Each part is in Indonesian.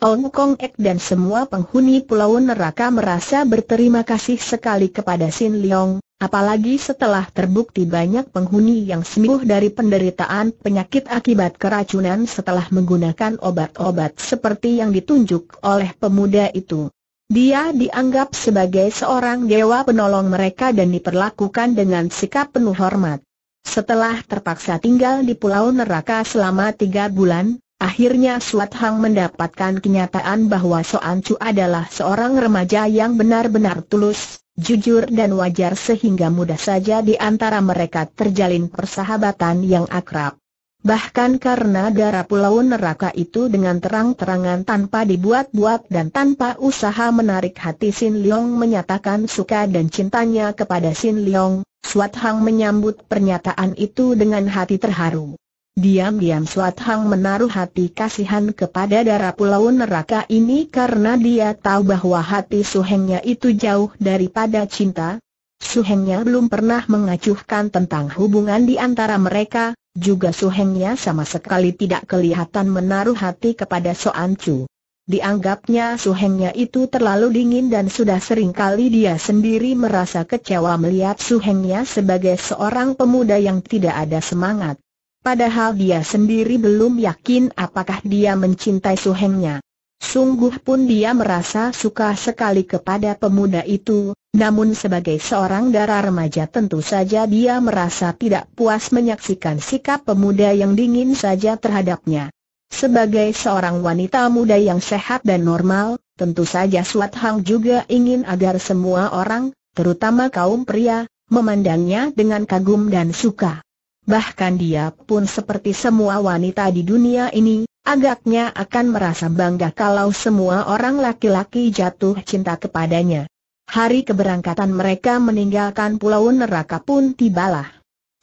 Ong Kong Ek dan semua penghuni pulau neraka merasa berterima kasih sekali kepada Sin Leong, apalagi setelah terbukti banyak penghuni yang sembuh dari penderitaan penyakit akibat keracunan setelah menggunakan obat-obat seperti yang ditunjuk oleh pemuda itu. Dia dianggap sebagai seorang dewa penolong mereka dan diperlakukan dengan sikap penuh hormat. Setelah terpaksa tinggal di pulau neraka selama tiga bulan, Akhirnya Suat Hang mendapatkan kenyataan bahwa Soan Chu adalah seorang remaja yang benar-benar tulus, jujur dan wajar sehingga mudah saja di antara mereka terjalin persahabatan yang akrab. Bahkan karena darah pulau neraka itu dengan terang-terangan tanpa dibuat-buat dan tanpa usaha menarik hati Sin Leong menyatakan suka dan cintanya kepada Sin Leong, Swat Hang menyambut pernyataan itu dengan hati terharu. Diam-diam Suat Hang menaruh hati kasihan kepada darah pulau neraka ini karena dia tahu bahwa hati Suhengnya itu jauh daripada cinta. Suhengnya belum pernah mengacuhkan tentang hubungan di antara mereka, juga Suhengnya sama sekali tidak kelihatan menaruh hati kepada Soan Chu. Dianggapnya Suhengnya itu terlalu dingin dan sudah sering kali dia sendiri merasa kecewa melihat Suhengnya sebagai seorang pemuda yang tidak ada semangat. Padahal dia sendiri belum yakin apakah dia mencintai suhengnya. Sungguh pun dia merasa suka sekali kepada pemuda itu, namun sebagai seorang darah remaja tentu saja dia merasa tidak puas menyaksikan sikap pemuda yang dingin saja terhadapnya. Sebagai seorang wanita muda yang sehat dan normal, tentu saja Suat Hang juga ingin agar semua orang, terutama kaum pria, memandangnya dengan kagum dan suka. Bahkan dia pun seperti semua wanita di dunia ini, agaknya akan merasa bangga kalau semua orang laki-laki jatuh cinta kepadanya. Hari keberangkatan mereka meninggalkan pulau neraka pun tibalah.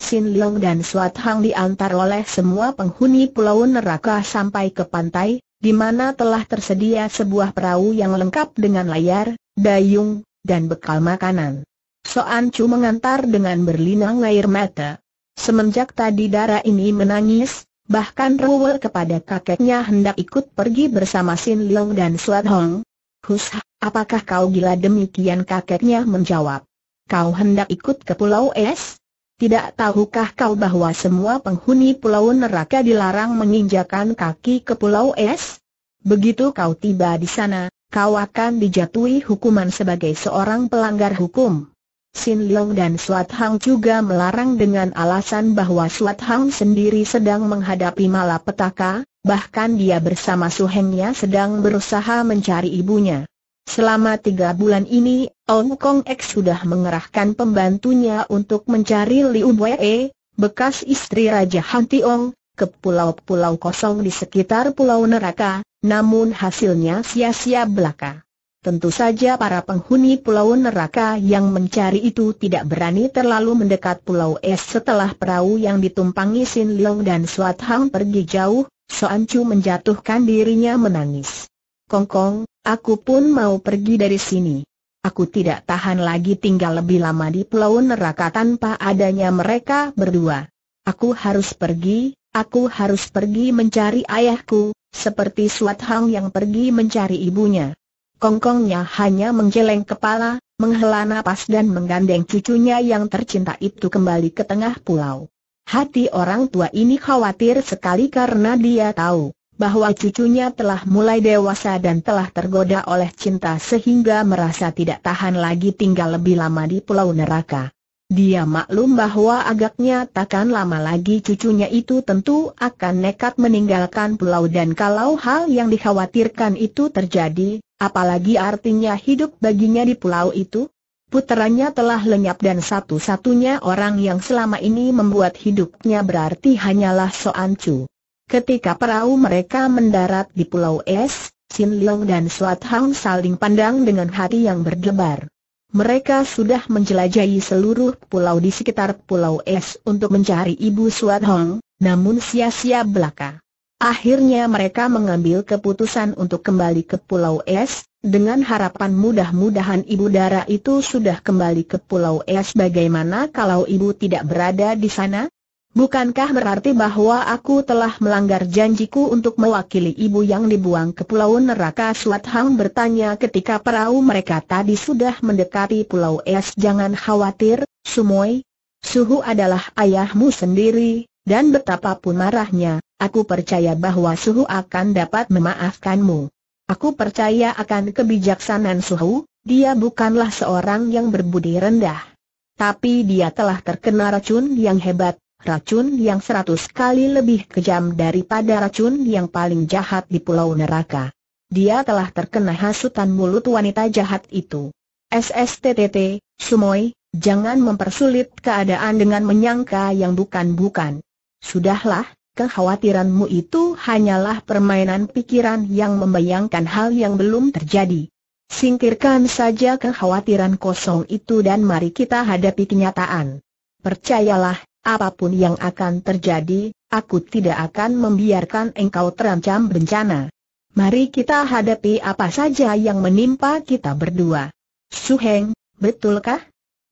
Sin Leong dan Suat Hang diantar oleh semua penghuni pulau neraka sampai ke pantai, di mana telah tersedia sebuah perahu yang lengkap dengan layar, dayung, dan bekal makanan. Soan Chu mengantar dengan berlinang air mata. Semenjak tadi darah ini menangis, bahkan rewel kepada kakeknya hendak ikut pergi bersama Sin Leong dan Suat Hong. Hus, apakah kau gila demikian kakeknya menjawab. Kau hendak ikut ke Pulau Es? Tidak tahukah kau bahwa semua penghuni Pulau Neraka dilarang menginjakan kaki ke Pulau Es? Begitu kau tiba di sana, kau akan dijatuhi hukuman sebagai seorang pelanggar hukum. Sin Leong dan Suat Hang juga melarang dengan alasan bahwa Suat Hang sendiri sedang menghadapi malapetaka, bahkan dia bersama suhengnya sedang berusaha mencari ibunya. Selama tiga bulan ini, Ong Kong X sudah mengerahkan pembantunya untuk mencari Liu Wei, bekas istri Raja Han Tiong, ke pulau-pulau kosong di sekitar Pulau Neraka, namun hasilnya sia-sia belaka. Tentu saja para penghuni pulau neraka yang mencari itu tidak berani terlalu mendekat pulau es setelah perahu yang ditumpangi Sin Leong dan Suat Hang pergi jauh, Soan Chu menjatuhkan dirinya menangis. Kongkong, aku pun mau pergi dari sini. Aku tidak tahan lagi tinggal lebih lama di pulau neraka tanpa adanya mereka berdua. Aku harus pergi, aku harus pergi mencari ayahku, seperti Suat Hang yang pergi mencari ibunya. Kongkongnya hanya menggeleng kepala, menghela napas dan menggandeng cucunya yang tercinta itu kembali ke tengah pulau. Hati orang tua ini khawatir sekali karena dia tahu bahwa cucunya telah mulai dewasa dan telah tergoda oleh cinta sehingga merasa tidak tahan lagi tinggal lebih lama di pulau neraka. Dia maklum bahwa agaknya takkan lama lagi cucunya itu tentu akan nekat meninggalkan pulau dan kalau hal yang dikhawatirkan itu terjadi, apalagi artinya hidup baginya di pulau itu? Puteranya telah lenyap dan satu-satunya orang yang selama ini membuat hidupnya berarti hanyalah Soan Chu. Ketika perahu mereka mendarat di pulau Es, Sin Leong dan Suat Hang saling pandang dengan hati yang berdebar mereka sudah menjelajahi seluruh pulau di sekitar Pulau Es untuk mencari Ibu Suat Hong, namun sia-sia belaka. Akhirnya mereka mengambil keputusan untuk kembali ke Pulau Es, dengan harapan mudah-mudahan Ibu Dara itu sudah kembali ke Pulau Es bagaimana kalau Ibu tidak berada di sana? Bukankah berarti bahwa aku telah melanggar janjiku untuk mewakili ibu yang dibuang ke pulau neraka Suat Hang bertanya ketika perahu mereka tadi sudah mendekati pulau es Jangan khawatir, Sumoy Suhu adalah ayahmu sendiri, dan betapapun marahnya, aku percaya bahwa Suhu akan dapat memaafkanmu Aku percaya akan kebijaksanaan Suhu, dia bukanlah seorang yang berbudi rendah Tapi dia telah terkena racun yang hebat Racun yang seratus kali lebih kejam daripada racun yang paling jahat di pulau neraka. Dia telah terkena hasutan mulut wanita jahat itu. SSTTT, Sumoy, jangan mempersulit keadaan dengan menyangka yang bukan-bukan. Sudahlah, kekhawatiranmu itu hanyalah permainan pikiran yang membayangkan hal yang belum terjadi. Singkirkan saja kekhawatiran kosong itu dan mari kita hadapi kenyataan. Percayalah, apapun yang akan terjadi, aku tidak akan membiarkan engkau terancam bencana. Mari kita hadapi apa saja yang menimpa kita berdua. Suheng, betulkah?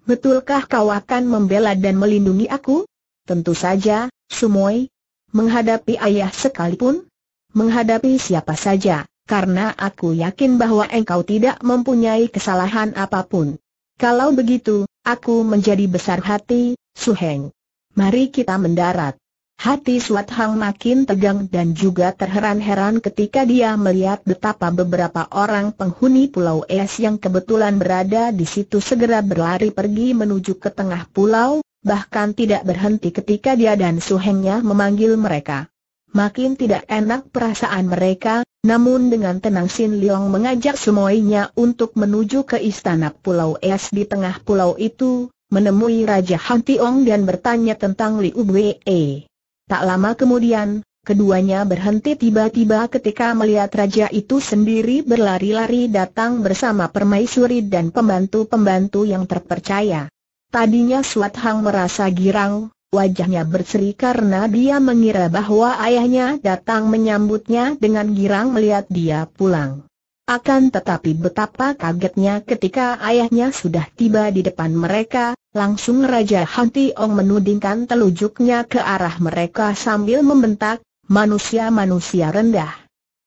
Betulkah kau akan membela dan melindungi aku? Tentu saja, Sumoy. Menghadapi ayah sekalipun? Menghadapi siapa saja, karena aku yakin bahwa engkau tidak mempunyai kesalahan apapun. Kalau begitu, aku menjadi besar hati, Suheng. Mari kita mendarat. Hati Suat Hang makin tegang dan juga terheran-heran ketika dia melihat betapa beberapa orang penghuni Pulau Es yang kebetulan berada di situ segera berlari pergi menuju ke tengah pulau, bahkan tidak berhenti ketika dia dan suhengnya memanggil mereka. Makin tidak enak perasaan mereka, namun dengan tenang Sin Leong mengajak semuanya untuk menuju ke istana Pulau Es di tengah pulau itu, menemui Raja Han Tiong dan bertanya tentang Liu Wei. Tak lama kemudian, keduanya berhenti tiba-tiba ketika melihat Raja itu sendiri berlari-lari datang bersama permaisuri dan pembantu-pembantu yang terpercaya. Tadinya Suat Hang merasa girang, wajahnya berseri karena dia mengira bahwa ayahnya datang menyambutnya dengan girang melihat dia pulang. Akan tetapi betapa kagetnya ketika ayahnya sudah tiba di depan mereka, langsung Raja Han Tiong menudingkan telunjuknya ke arah mereka sambil membentak, manusia-manusia rendah.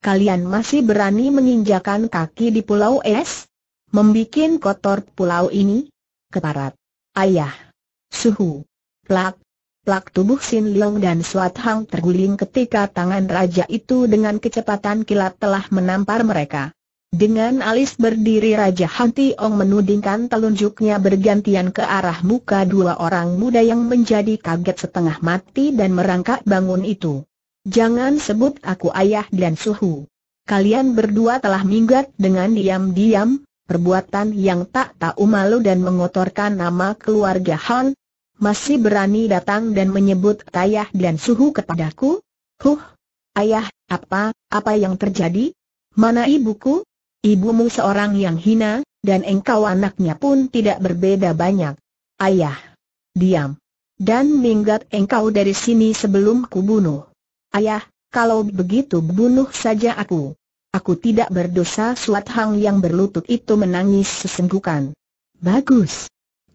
Kalian masih berani menginjakan kaki di pulau es? Membikin kotor pulau ini? Keparat. Ayah. Suhu. Plak. Plak tubuh Sin Leong dan Suat Hang terguling ketika tangan raja itu dengan kecepatan kilat telah menampar mereka. Dengan alis berdiri Raja Hanti Ong menudingkan telunjuknya bergantian ke arah muka dua orang muda yang menjadi kaget setengah mati dan merangkak bangun itu. Jangan sebut aku ayah dan suhu. Kalian berdua telah minggat dengan diam-diam, perbuatan yang tak tahu malu dan mengotorkan nama keluarga Han. Masih berani datang dan menyebut ayah dan suhu kepadaku? Huh, ayah, apa, apa yang terjadi? Mana ibuku? Ibumu seorang yang hina, dan engkau anaknya pun tidak berbeda banyak. Ayah! Diam! Dan minggat engkau dari sini sebelum kubunuh. Ayah, kalau begitu bunuh saja aku. Aku tidak berdosa Suat Hang yang berlutut itu menangis sesenggukan. Bagus.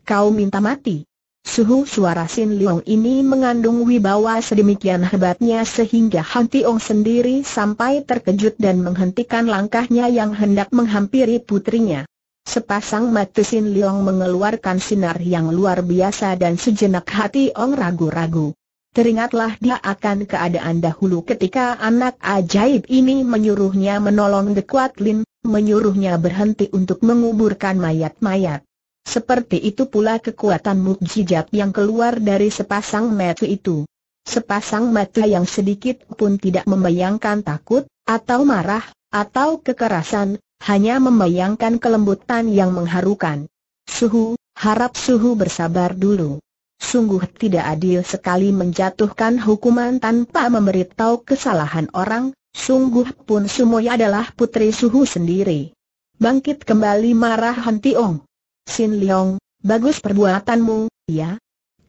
Kau minta mati. Suhu suara Sin Leong ini mengandung wibawa sedemikian hebatnya sehingga Han Tiong sendiri sampai terkejut dan menghentikan langkahnya yang hendak menghampiri putrinya. Sepasang mata Sin Leong mengeluarkan sinar yang luar biasa dan sejenak hati Ong ragu-ragu. Teringatlah dia akan keadaan dahulu ketika anak ajaib ini menyuruhnya menolong The Lin, menyuruhnya berhenti untuk menguburkan mayat-mayat. Seperti itu pula kekuatan mukjizat yang keluar dari sepasang mata itu. Sepasang mata yang sedikit pun tidak membayangkan takut, atau marah, atau kekerasan, hanya membayangkan kelembutan yang mengharukan. Suhu, harap suhu bersabar dulu. Sungguh tidak adil sekali menjatuhkan hukuman tanpa memberitahu kesalahan orang, sungguh pun Sumoya adalah putri suhu sendiri. Bangkit kembali marah Hentiong. Sin Leong, bagus perbuatanmu, ya?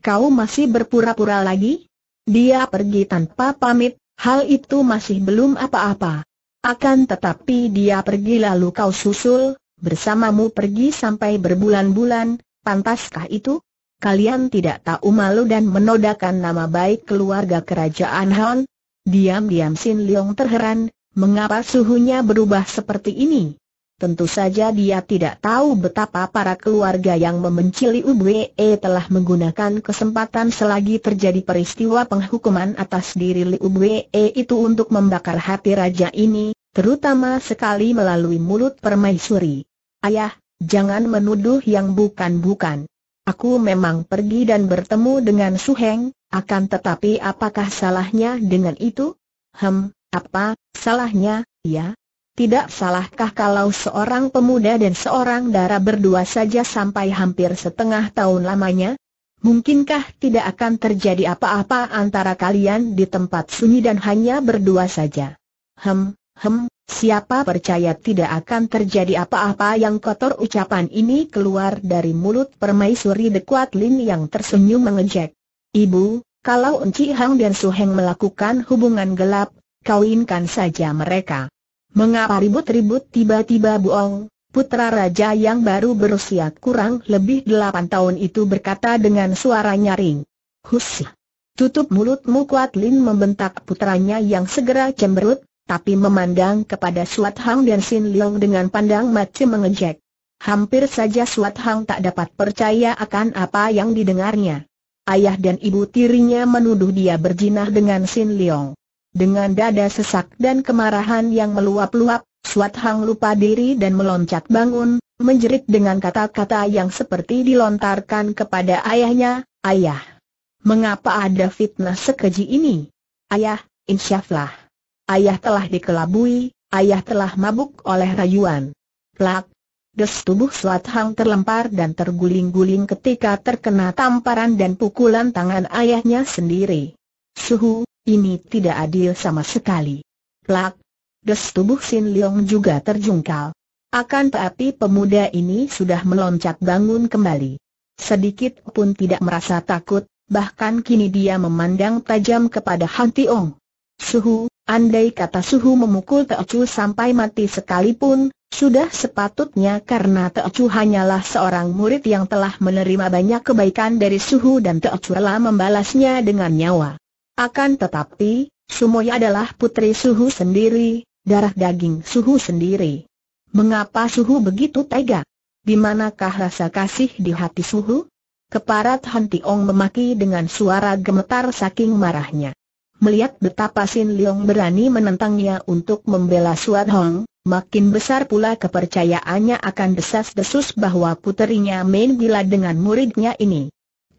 Kau masih berpura-pura lagi? Dia pergi tanpa pamit, hal itu masih belum apa-apa. Akan tetapi dia pergi lalu kau susul, bersamamu pergi sampai berbulan-bulan, pantaskah itu? Kalian tidak tahu malu dan menodakan nama baik keluarga kerajaan Han? Diam-diam Sin Leong terheran, mengapa suhunya berubah seperti ini? Tentu saja dia tidak tahu betapa para keluarga yang membenci Liu Bwe e telah menggunakan kesempatan selagi terjadi peristiwa penghukuman atas diri Liu Bwe e itu untuk membakar hati raja ini, terutama sekali melalui mulut permaisuri. Ayah, jangan menuduh yang bukan-bukan. Aku memang pergi dan bertemu dengan Su Heng, akan tetapi apakah salahnya dengan itu? Hem, apa, salahnya, ya? Tidak salahkah kalau seorang pemuda dan seorang darah berdua saja sampai hampir setengah tahun lamanya? Mungkinkah tidak akan terjadi apa-apa antara kalian di tempat sunyi dan hanya berdua saja? Hem, hem, siapa percaya tidak akan terjadi apa-apa yang kotor ucapan ini keluar dari mulut permaisuri The Kuat Lin yang tersenyum mengejek. Ibu, kalau Enci Hang dan Su Heng melakukan hubungan gelap, kawinkan saja mereka. Mengapa ribut-ribut tiba-tiba buong? Putra Raja yang baru berusia kurang lebih delapan tahun itu berkata dengan suara nyaring. Husi, Tutup mulutmu Kuat Lin membentak putranya yang segera cemberut, tapi memandang kepada Suat Hang dan Sin Leong dengan pandang macam mengejek. Hampir saja Suat Hang tak dapat percaya akan apa yang didengarnya. Ayah dan ibu tirinya menuduh dia berjinah dengan Sin Leong. Dengan dada sesak dan kemarahan yang meluap-luap, Suat Hang lupa diri dan meloncat bangun, menjerit dengan kata-kata yang seperti dilontarkan kepada ayahnya, Ayah, mengapa ada fitnah sekeji ini? Ayah, insyaflah. Ayah telah dikelabui, ayah telah mabuk oleh rayuan. Plak, Des tubuh Suat Hang terlempar dan terguling-guling ketika terkena tamparan dan pukulan tangan ayahnya sendiri. Suhu, ini tidak adil sama sekali. Plak! Des tubuh Sin Leong juga terjungkal. Akan tetapi pemuda ini sudah meloncat bangun kembali. Sedikit pun tidak merasa takut, bahkan kini dia memandang tajam kepada Han Tiong. Suhu, andai kata Suhu memukul Teocu sampai mati sekalipun, sudah sepatutnya karena Teocu hanyalah seorang murid yang telah menerima banyak kebaikan dari Suhu dan Teocu rela membalasnya dengan nyawa. Akan tetapi, sumoy adalah putri suhu sendiri, darah daging suhu sendiri. Mengapa suhu begitu tega? Di manakah rasa kasih di hati suhu? Keparat Han Tiong memaki dengan suara gemetar saking marahnya. Melihat betapa Sin Leong berani menentangnya untuk membela Suat Hong, Makin besar pula kepercayaannya akan desas-desus bahwa puterinya main gila dengan muridnya ini.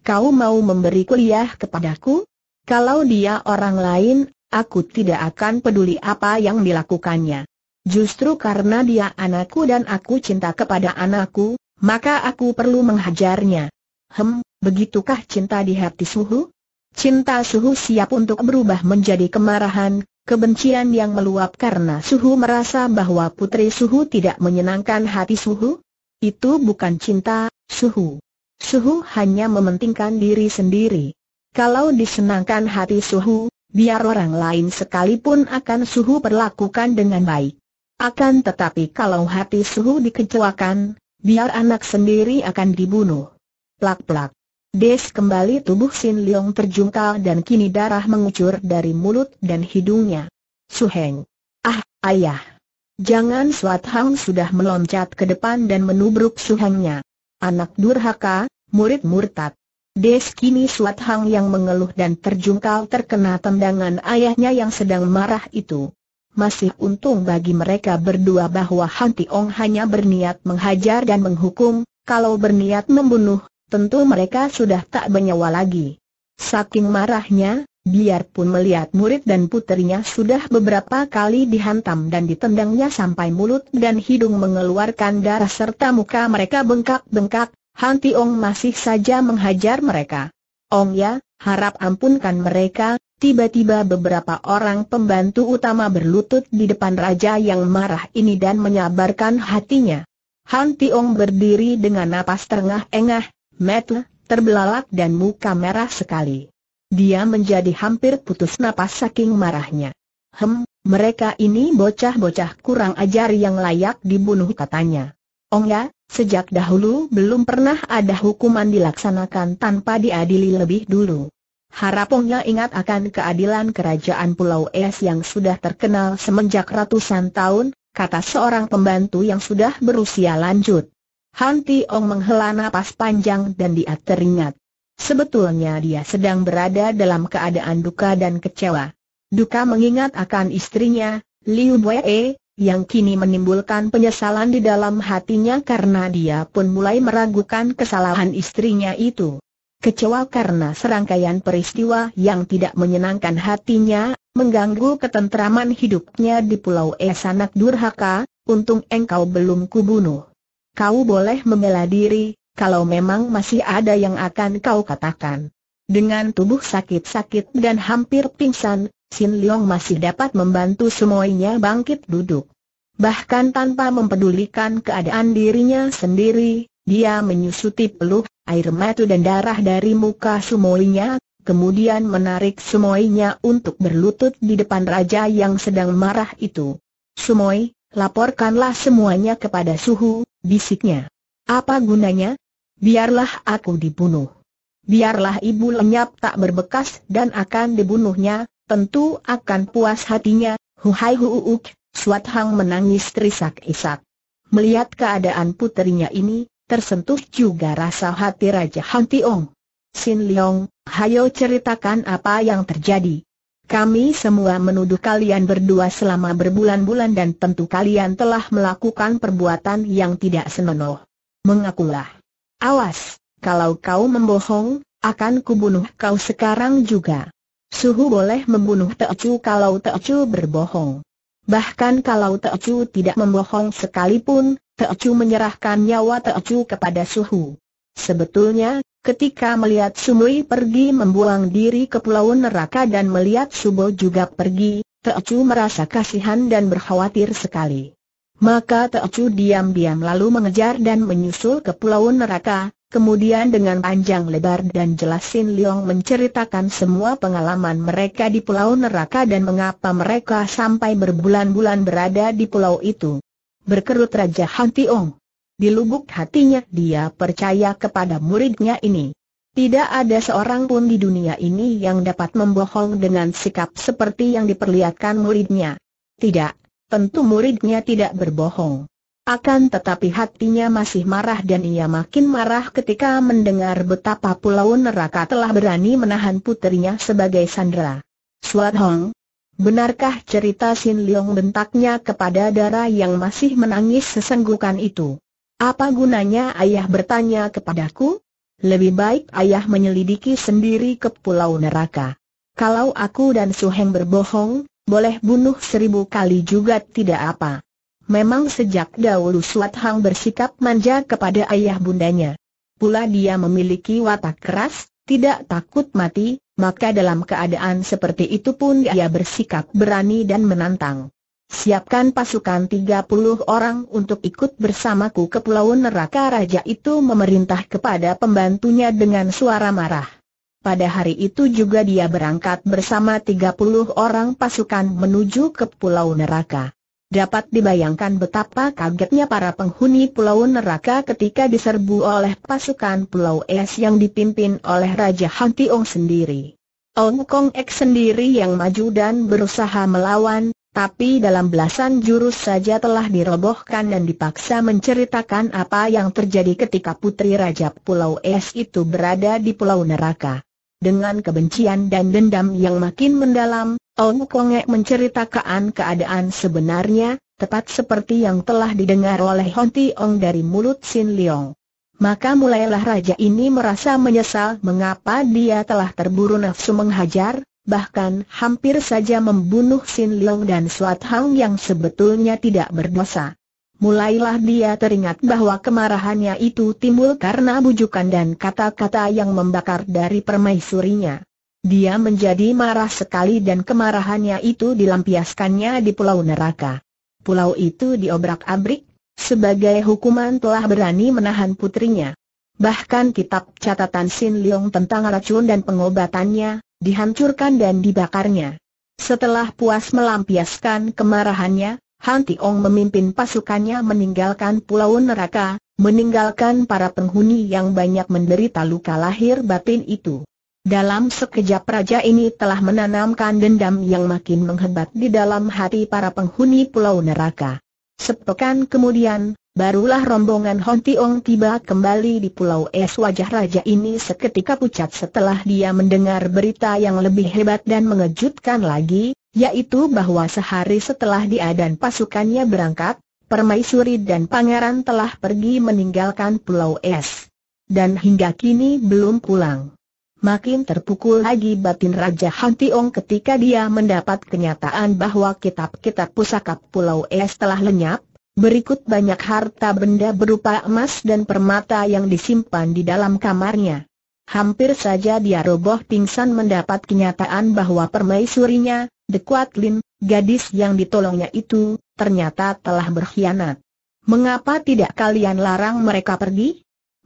Kau mau memberi kuliah kepadaku? Kalau dia orang lain, aku tidak akan peduli apa yang dilakukannya. Justru karena dia anakku dan aku cinta kepada anakku, maka aku perlu menghajarnya. Hem, begitukah cinta di hati suhu? Cinta suhu siap untuk berubah menjadi kemarahan, kebencian yang meluap karena suhu merasa bahwa putri suhu tidak menyenangkan hati suhu? Itu bukan cinta, suhu. Suhu hanya mementingkan diri sendiri. Kalau disenangkan hati suhu, biar orang lain sekalipun akan suhu perlakukan dengan baik. Akan tetapi kalau hati suhu dikecewakan, biar anak sendiri akan dibunuh. Plak-plak. Des kembali tubuh Sin Leong terjungkal dan kini darah mengucur dari mulut dan hidungnya. Suheng. Ah, ayah. Jangan Suat Hang sudah meloncat ke depan dan menubruk Suhengnya. Anak durhaka, murid murtad. Des kini Suat Hang yang mengeluh dan terjungkal terkena tendangan ayahnya yang sedang marah itu. Masih untung bagi mereka berdua bahwa Han Tiong hanya berniat menghajar dan menghukum, kalau berniat membunuh, tentu mereka sudah tak bernyawa lagi. Saking marahnya, biarpun melihat murid dan putrinya sudah beberapa kali dihantam dan ditendangnya sampai mulut dan hidung mengeluarkan darah serta muka mereka bengkak-bengkak, Han Tiong masih saja menghajar mereka. Ong ya, harap ampunkan mereka, tiba-tiba beberapa orang pembantu utama berlutut di depan raja yang marah ini dan menyabarkan hatinya. Han Tiong berdiri dengan napas terengah-engah, metu, terbelalak dan muka merah sekali. Dia menjadi hampir putus napas saking marahnya. Hem, mereka ini bocah-bocah kurang ajar yang layak dibunuh katanya. Ong ya, Sejak dahulu belum pernah ada hukuman dilaksanakan tanpa diadili lebih dulu. Harapongnya ingat akan keadilan kerajaan Pulau Es yang sudah terkenal semenjak ratusan tahun, kata seorang pembantu yang sudah berusia lanjut. Han Ong menghela napas panjang dan dia teringat. Sebetulnya dia sedang berada dalam keadaan duka dan kecewa. Duka mengingat akan istrinya, Liu Wei, yang kini menimbulkan penyesalan di dalam hatinya karena dia pun mulai meragukan kesalahan istrinya itu. Kecewa karena serangkaian peristiwa yang tidak menyenangkan hatinya, mengganggu ketentraman hidupnya di Pulau Esanak Durhaka, untung engkau belum kubunuh. Kau boleh membela diri, kalau memang masih ada yang akan kau katakan. Dengan tubuh sakit-sakit dan hampir pingsan, Sin Leong masih dapat membantu semuanya bangkit duduk. Bahkan tanpa mempedulikan keadaan dirinya sendiri, dia menyusuti peluh, air mata dan darah dari muka semuanya, kemudian menarik semuanya untuk berlutut di depan raja yang sedang marah itu. Sumoi, laporkanlah semuanya kepada suhu, bisiknya. Apa gunanya? Biarlah aku dibunuh biarlah ibu lenyap tak berbekas dan akan dibunuhnya, tentu akan puas hatinya, huhai huuk, Suat Hang menangis terisak-isak. Melihat keadaan puterinya ini, tersentuh juga rasa hati Raja Hang Tiong. Sin Leong, hayo ceritakan apa yang terjadi. Kami semua menuduh kalian berdua selama berbulan-bulan dan tentu kalian telah melakukan perbuatan yang tidak senonoh. Mengakulah. Awas! kalau kau membohong, akan kubunuh kau sekarang juga. Suhu boleh membunuh Teocu kalau Teocu berbohong. Bahkan kalau Teocu tidak membohong sekalipun, Teocu menyerahkan nyawa Teocu kepada Suhu. Sebetulnya, ketika melihat Sumui pergi membuang diri ke pulau neraka dan melihat Subo juga pergi, Teocu merasa kasihan dan berkhawatir sekali. Maka Teocu diam-diam lalu mengejar dan menyusul ke Pulau Neraka, kemudian dengan panjang lebar dan jelas Sin Leong menceritakan semua pengalaman mereka di Pulau Neraka dan mengapa mereka sampai berbulan-bulan berada di pulau itu. Berkerut Raja Han Tiong. Di lubuk hatinya dia percaya kepada muridnya ini. Tidak ada seorang pun di dunia ini yang dapat membohong dengan sikap seperti yang diperlihatkan muridnya. Tidak tentu muridnya tidak berbohong. Akan tetapi hatinya masih marah dan ia makin marah ketika mendengar betapa pulau neraka telah berani menahan putrinya sebagai sandera. Suat Hong, benarkah cerita Sin Leong bentaknya kepada darah yang masih menangis sesenggukan itu? Apa gunanya ayah bertanya kepadaku? Lebih baik ayah menyelidiki sendiri ke pulau neraka. Kalau aku dan Su Heng berbohong, boleh bunuh seribu kali juga tidak apa. Memang sejak dahulu Suat Hang bersikap manja kepada ayah bundanya. Pula dia memiliki watak keras, tidak takut mati, maka dalam keadaan seperti itu pun dia bersikap berani dan menantang. Siapkan pasukan 30 orang untuk ikut bersamaku ke Pulau Neraka Raja itu memerintah kepada pembantunya dengan suara marah. Pada hari itu juga dia berangkat bersama 30 orang pasukan menuju ke Pulau Neraka. Dapat dibayangkan betapa kagetnya para penghuni Pulau Neraka ketika diserbu oleh pasukan Pulau Es yang dipimpin oleh Raja Han Tiong sendiri. Ong Kong Ek sendiri yang maju dan berusaha melawan, tapi dalam belasan jurus saja telah dirobohkan dan dipaksa menceritakan apa yang terjadi ketika putri raja Pulau Es itu berada di Pulau Neraka. Dengan kebencian dan dendam yang makin mendalam, Ong Konge menceritakan keadaan sebenarnya, tepat seperti yang telah didengar oleh Honti Ong dari mulut Sin Leong. Maka mulailah raja ini merasa menyesal mengapa dia telah terburu nafsu menghajar, bahkan hampir saja membunuh Sin Leong dan Suat Hang yang sebetulnya tidak berdosa. Mulailah dia teringat bahwa kemarahannya itu timbul karena bujukan dan kata-kata yang membakar dari permaisurinya. Dia menjadi marah sekali dan kemarahannya itu dilampiaskannya di Pulau Neraka. Pulau itu diobrak-abrik, sebagai hukuman telah berani menahan putrinya. Bahkan kitab catatan Sin Leong tentang racun dan pengobatannya, dihancurkan dan dibakarnya. Setelah puas melampiaskan kemarahannya, Han Tiong memimpin pasukannya meninggalkan pulau neraka, meninggalkan para penghuni yang banyak menderita luka lahir batin itu. Dalam sekejap raja ini telah menanamkan dendam yang makin menghebat di dalam hati para penghuni pulau neraka. Sepekan kemudian, Barulah rombongan Hon Tiong tiba kembali di Pulau Es wajah raja ini seketika pucat setelah dia mendengar berita yang lebih hebat dan mengejutkan lagi, yaitu bahwa sehari setelah dia dan pasukannya berangkat, Permaisuri dan pangeran telah pergi meninggalkan Pulau Es. Dan hingga kini belum pulang. Makin terpukul lagi batin Raja Han Tiong ketika dia mendapat kenyataan bahwa kitab-kitab pusaka Pulau Es telah lenyap, Berikut banyak harta benda berupa emas dan permata yang disimpan di dalam kamarnya. Hampir saja dia roboh pingsan mendapat kenyataan bahwa permaisurinya, The Quat Lin, gadis yang ditolongnya itu, ternyata telah berkhianat. Mengapa tidak kalian larang mereka pergi?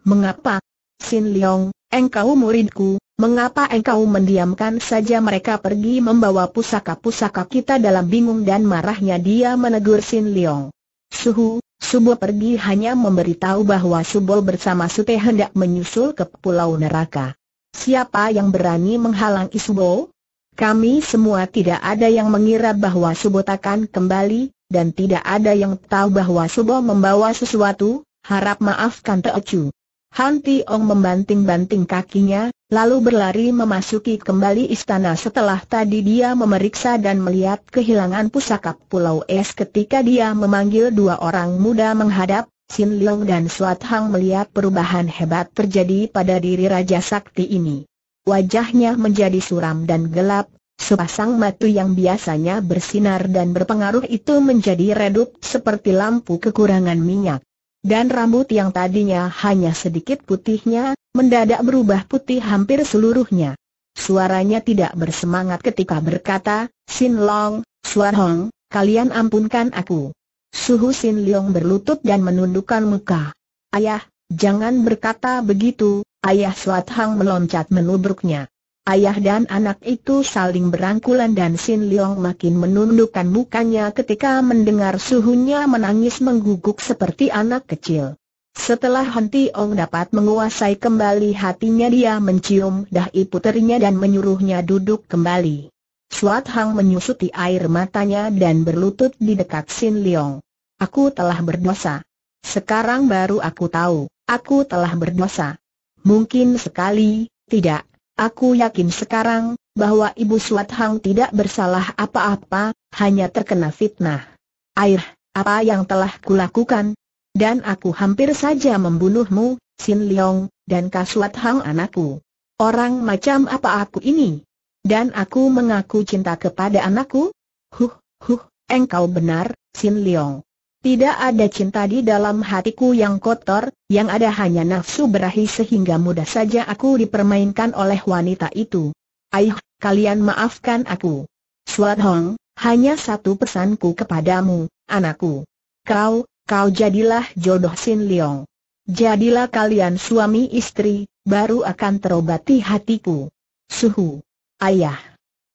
Mengapa? Sin Leong, engkau muridku, mengapa engkau mendiamkan saja mereka pergi membawa pusaka-pusaka kita dalam bingung dan marahnya dia menegur Sin Leong. Suhu, Subo pergi hanya memberitahu bahwa Subo bersama Sute hendak menyusul ke Pulau Neraka. Siapa yang berani menghalangi Subo? Kami semua tidak ada yang mengira bahwa Subo takkan kembali, dan tidak ada yang tahu bahwa Subo membawa sesuatu, harap maafkan Teocu. Han Tiong membanting-banting kakinya, lalu berlari memasuki kembali istana setelah tadi dia memeriksa dan melihat kehilangan pusaka Pulau Es ketika dia memanggil dua orang muda menghadap, Sin Leong dan Suat Hang melihat perubahan hebat terjadi pada diri Raja Sakti ini. Wajahnya menjadi suram dan gelap, Sepasang mata yang biasanya bersinar dan berpengaruh itu menjadi redup seperti lampu kekurangan minyak. Dan rambut yang tadinya hanya sedikit putihnya, mendadak berubah putih hampir seluruhnya. Suaranya tidak bersemangat ketika berkata, Sin Long, Suar Hong, kalian ampunkan aku. Suhu Sin Leong berlutut dan menundukkan muka. Ayah, jangan berkata begitu, ayah Suat Hang meloncat menubruknya. Ayah dan anak itu saling berangkulan dan Sin Leong makin menundukkan mukanya ketika mendengar suhunya menangis mengguguk seperti anak kecil. Setelah henti Tiong dapat menguasai kembali hatinya dia mencium dah dahi puterinya dan menyuruhnya duduk kembali. Suat Hang menyusuti air matanya dan berlutut di dekat Sin Leong. Aku telah berdosa. Sekarang baru aku tahu, aku telah berdosa. Mungkin sekali, tidak, Aku yakin sekarang, bahwa Ibu Suat Hang tidak bersalah apa-apa, hanya terkena fitnah. Air, apa yang telah kulakukan? Dan aku hampir saja membunuhmu, Sin Leong, dan Kasuat Hang anakku. Orang macam apa aku ini? Dan aku mengaku cinta kepada anakku? Huh, huh, engkau benar, Sin Leong. Tidak ada cinta di dalam hatiku yang kotor, yang ada hanya nafsu berahi sehingga mudah saja aku dipermainkan oleh wanita itu. Aih, kalian maafkan aku. Suat Hong, hanya satu pesanku kepadamu, anakku. Kau, kau jadilah jodoh Sin Leong. Jadilah kalian suami istri, baru akan terobati hatiku. Suhu. Ayah.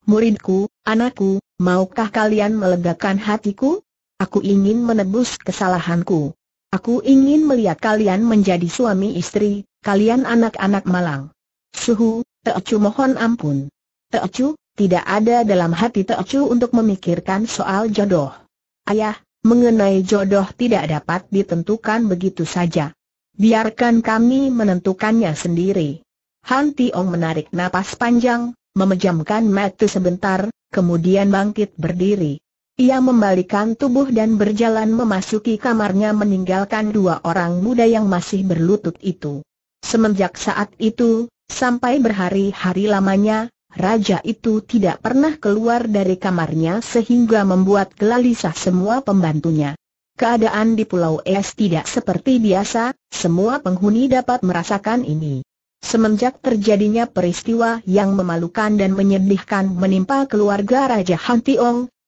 Muridku, anakku, maukah kalian melegakan hatiku? Aku ingin menebus kesalahanku. Aku ingin melihat kalian menjadi suami istri, kalian anak-anak malang. Suhu, Teocu mohon ampun. Teocu, tidak ada dalam hati Teocu untuk memikirkan soal jodoh. Ayah, mengenai jodoh tidak dapat ditentukan begitu saja. Biarkan kami menentukannya sendiri. Han Tiong menarik napas panjang, memejamkan mata sebentar, kemudian bangkit berdiri. Ia membalikan tubuh dan berjalan memasuki kamarnya meninggalkan dua orang muda yang masih berlutut itu. Semenjak saat itu, sampai berhari-hari lamanya, Raja itu tidak pernah keluar dari kamarnya sehingga membuat gelisah semua pembantunya. Keadaan di Pulau Es tidak seperti biasa, semua penghuni dapat merasakan ini. Semenjak terjadinya peristiwa yang memalukan dan menyedihkan menimpa keluarga Raja Han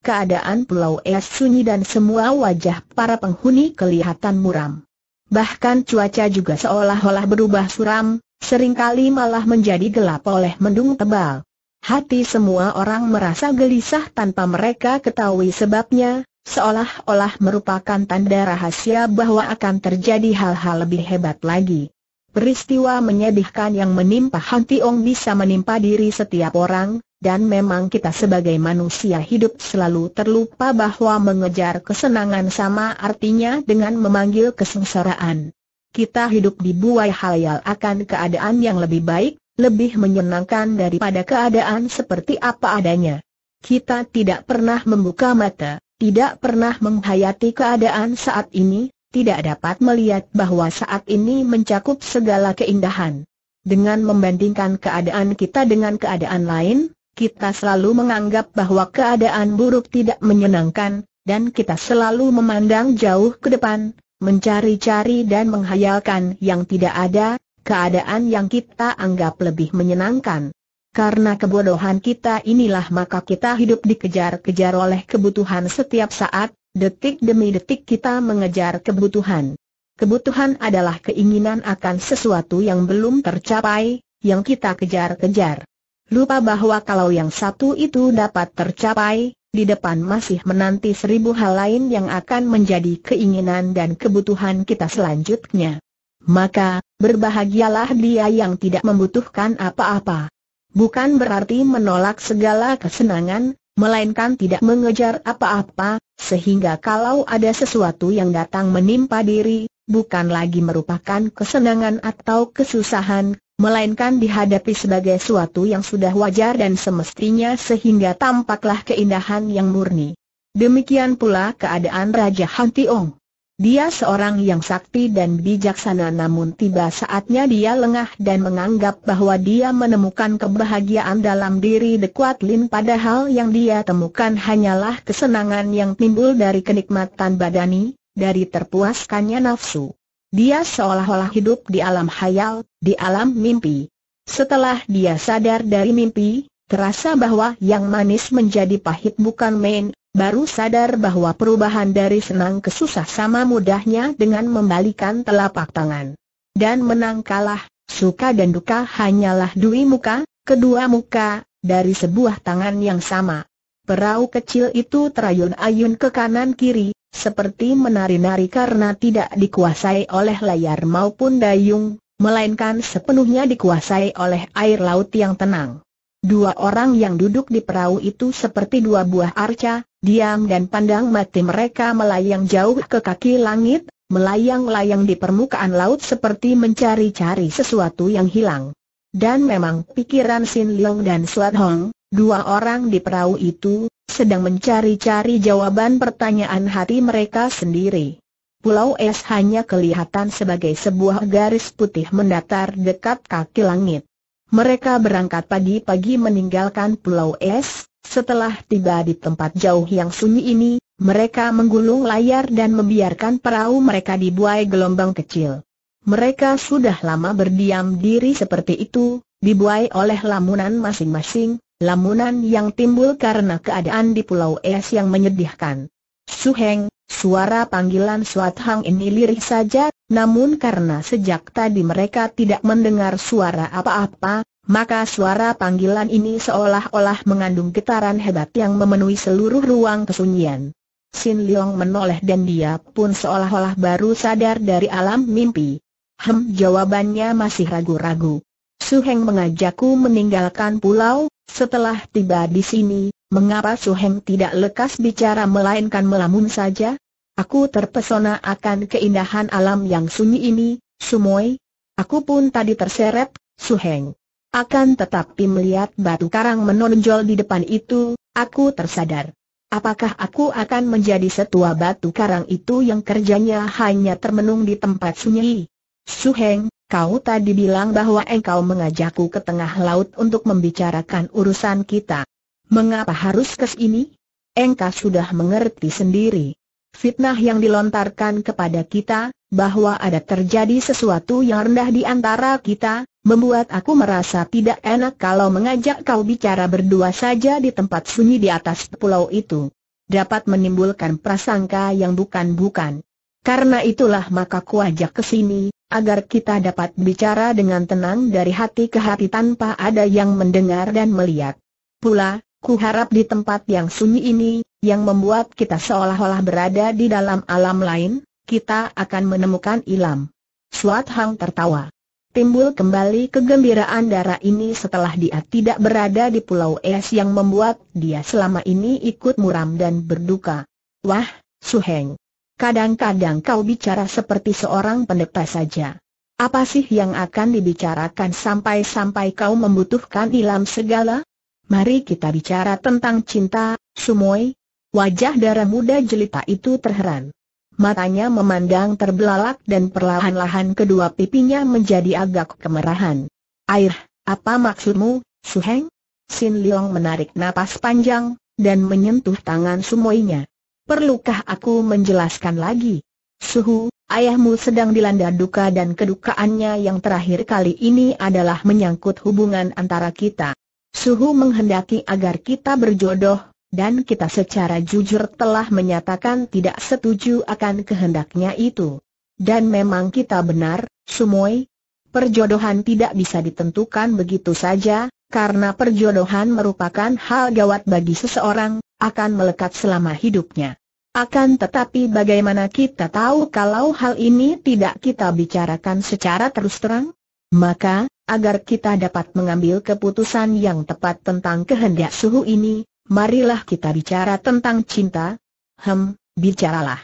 keadaan Pulau Es sunyi dan semua wajah para penghuni kelihatan muram. Bahkan cuaca juga seolah-olah berubah suram, seringkali malah menjadi gelap oleh mendung tebal. Hati semua orang merasa gelisah tanpa mereka ketahui sebabnya, seolah-olah merupakan tanda rahasia bahwa akan terjadi hal-hal lebih hebat lagi. Peristiwa menyedihkan yang menimpa Han Tiong bisa menimpa diri setiap orang, dan memang kita sebagai manusia hidup selalu terlupa bahwa mengejar kesenangan sama artinya dengan memanggil kesengsaraan. Kita hidup di buai hayal akan keadaan yang lebih baik, lebih menyenangkan daripada keadaan seperti apa adanya. Kita tidak pernah membuka mata, tidak pernah menghayati keadaan saat ini, tidak dapat melihat bahwa saat ini mencakup segala keindahan. Dengan membandingkan keadaan kita dengan keadaan lain, kita selalu menganggap bahwa keadaan buruk tidak menyenangkan, dan kita selalu memandang jauh ke depan, mencari-cari dan menghayalkan yang tidak ada, keadaan yang kita anggap lebih menyenangkan. Karena kebodohan kita inilah maka kita hidup dikejar-kejar oleh kebutuhan setiap saat, Detik demi detik kita mengejar kebutuhan. Kebutuhan adalah keinginan akan sesuatu yang belum tercapai, yang kita kejar-kejar. Lupa bahwa kalau yang satu itu dapat tercapai, di depan masih menanti seribu hal lain yang akan menjadi keinginan dan kebutuhan kita selanjutnya. Maka, berbahagialah dia yang tidak membutuhkan apa-apa. Bukan berarti menolak segala kesenangan, melainkan tidak mengejar apa-apa, sehingga kalau ada sesuatu yang datang menimpa diri, bukan lagi merupakan kesenangan atau kesusahan, melainkan dihadapi sebagai suatu yang sudah wajar dan semestinya sehingga tampaklah keindahan yang murni. Demikian pula keadaan Raja Hantiong. Dia seorang yang sakti dan bijaksana namun tiba saatnya dia lengah dan menganggap bahwa dia menemukan kebahagiaan dalam diri Kuat Lin padahal yang dia temukan hanyalah kesenangan yang timbul dari kenikmatan badani, dari terpuaskannya nafsu. Dia seolah-olah hidup di alam hayal, di alam mimpi. Setelah dia sadar dari mimpi, terasa bahwa yang manis menjadi pahit bukan main, baru sadar bahwa perubahan dari senang ke susah sama mudahnya dengan membalikan telapak tangan. Dan menang kalah, suka dan duka hanyalah dui muka, kedua muka, dari sebuah tangan yang sama. Perahu kecil itu terayun-ayun ke kanan-kiri, seperti menari-nari karena tidak dikuasai oleh layar maupun dayung, melainkan sepenuhnya dikuasai oleh air laut yang tenang. Dua orang yang duduk di perahu itu seperti dua buah arca, diam dan pandang mati mereka melayang jauh ke kaki langit, melayang-layang di permukaan laut seperti mencari-cari sesuatu yang hilang. Dan memang pikiran Sin Leong dan Suat Hong, dua orang di perahu itu, sedang mencari-cari jawaban pertanyaan hati mereka sendiri. Pulau Es hanya kelihatan sebagai sebuah garis putih mendatar dekat kaki langit. Mereka berangkat pagi-pagi meninggalkan Pulau Es, setelah tiba di tempat jauh yang sunyi ini, mereka menggulung layar dan membiarkan perahu mereka dibuai gelombang kecil. Mereka sudah lama berdiam diri seperti itu, dibuai oleh lamunan masing-masing, lamunan yang timbul karena keadaan di Pulau Es yang menyedihkan. Suheng, suara panggilan Suat Hang ini lirih saja, namun karena sejak tadi mereka tidak mendengar suara apa-apa, maka suara panggilan ini seolah-olah mengandung getaran hebat yang memenuhi seluruh ruang kesunyian. Sin Leong menoleh dan dia pun seolah-olah baru sadar dari alam mimpi. Hem jawabannya masih ragu-ragu. Su Heng mengajakku meninggalkan pulau, setelah tiba di sini, mengapa Su Heng tidak lekas bicara melainkan melamun saja? Aku terpesona akan keindahan alam yang sunyi ini, Sumoi. Aku pun tadi terseret, Su Heng. Akan tetapi melihat batu karang menonjol di depan itu, aku tersadar. Apakah aku akan menjadi setua batu karang itu yang kerjanya hanya termenung di tempat sunyi? Suheng, kau tadi bilang bahwa engkau mengajakku ke tengah laut untuk membicarakan urusan kita. Mengapa harus ke sini? Engkau sudah mengerti sendiri. Fitnah yang dilontarkan kepada kita, bahwa ada terjadi sesuatu yang rendah di antara kita, membuat aku merasa tidak enak kalau mengajak kau bicara berdua saja di tempat sunyi di atas pulau itu. Dapat menimbulkan prasangka yang bukan-bukan. Karena itulah maka ku ajak ke sini, agar kita dapat bicara dengan tenang dari hati ke hati tanpa ada yang mendengar dan melihat. Pula, ku harap di tempat yang sunyi ini, yang membuat kita seolah-olah berada di dalam alam lain, kita akan menemukan ilam. Suat Hang tertawa timbul kembali kegembiraan darah ini setelah dia tidak berada di pulau es yang membuat dia selama ini ikut muram dan berduka. Wah, Suheng. Kadang-kadang kau bicara seperti seorang pendeta saja. Apa sih yang akan dibicarakan sampai-sampai kau membutuhkan ilam segala? Mari kita bicara tentang cinta, Sumoy. Wajah darah muda jelita itu terheran matanya memandang terbelalak dan perlahan-lahan kedua pipinya menjadi agak kemerahan. Air, apa maksudmu, Suheng? Sin Leong menarik napas panjang, dan menyentuh tangan sumoinya. Perlukah aku menjelaskan lagi? Suhu, ayahmu sedang dilanda duka dan kedukaannya yang terakhir kali ini adalah menyangkut hubungan antara kita. Suhu menghendaki agar kita berjodoh, dan kita secara jujur telah menyatakan tidak setuju akan kehendaknya itu. Dan memang kita benar, Sumoy. Perjodohan tidak bisa ditentukan begitu saja, karena perjodohan merupakan hal gawat bagi seseorang, akan melekat selama hidupnya. Akan tetapi bagaimana kita tahu kalau hal ini tidak kita bicarakan secara terus terang? Maka, agar kita dapat mengambil keputusan yang tepat tentang kehendak suhu ini, marilah kita bicara tentang cinta. Hem, bicaralah.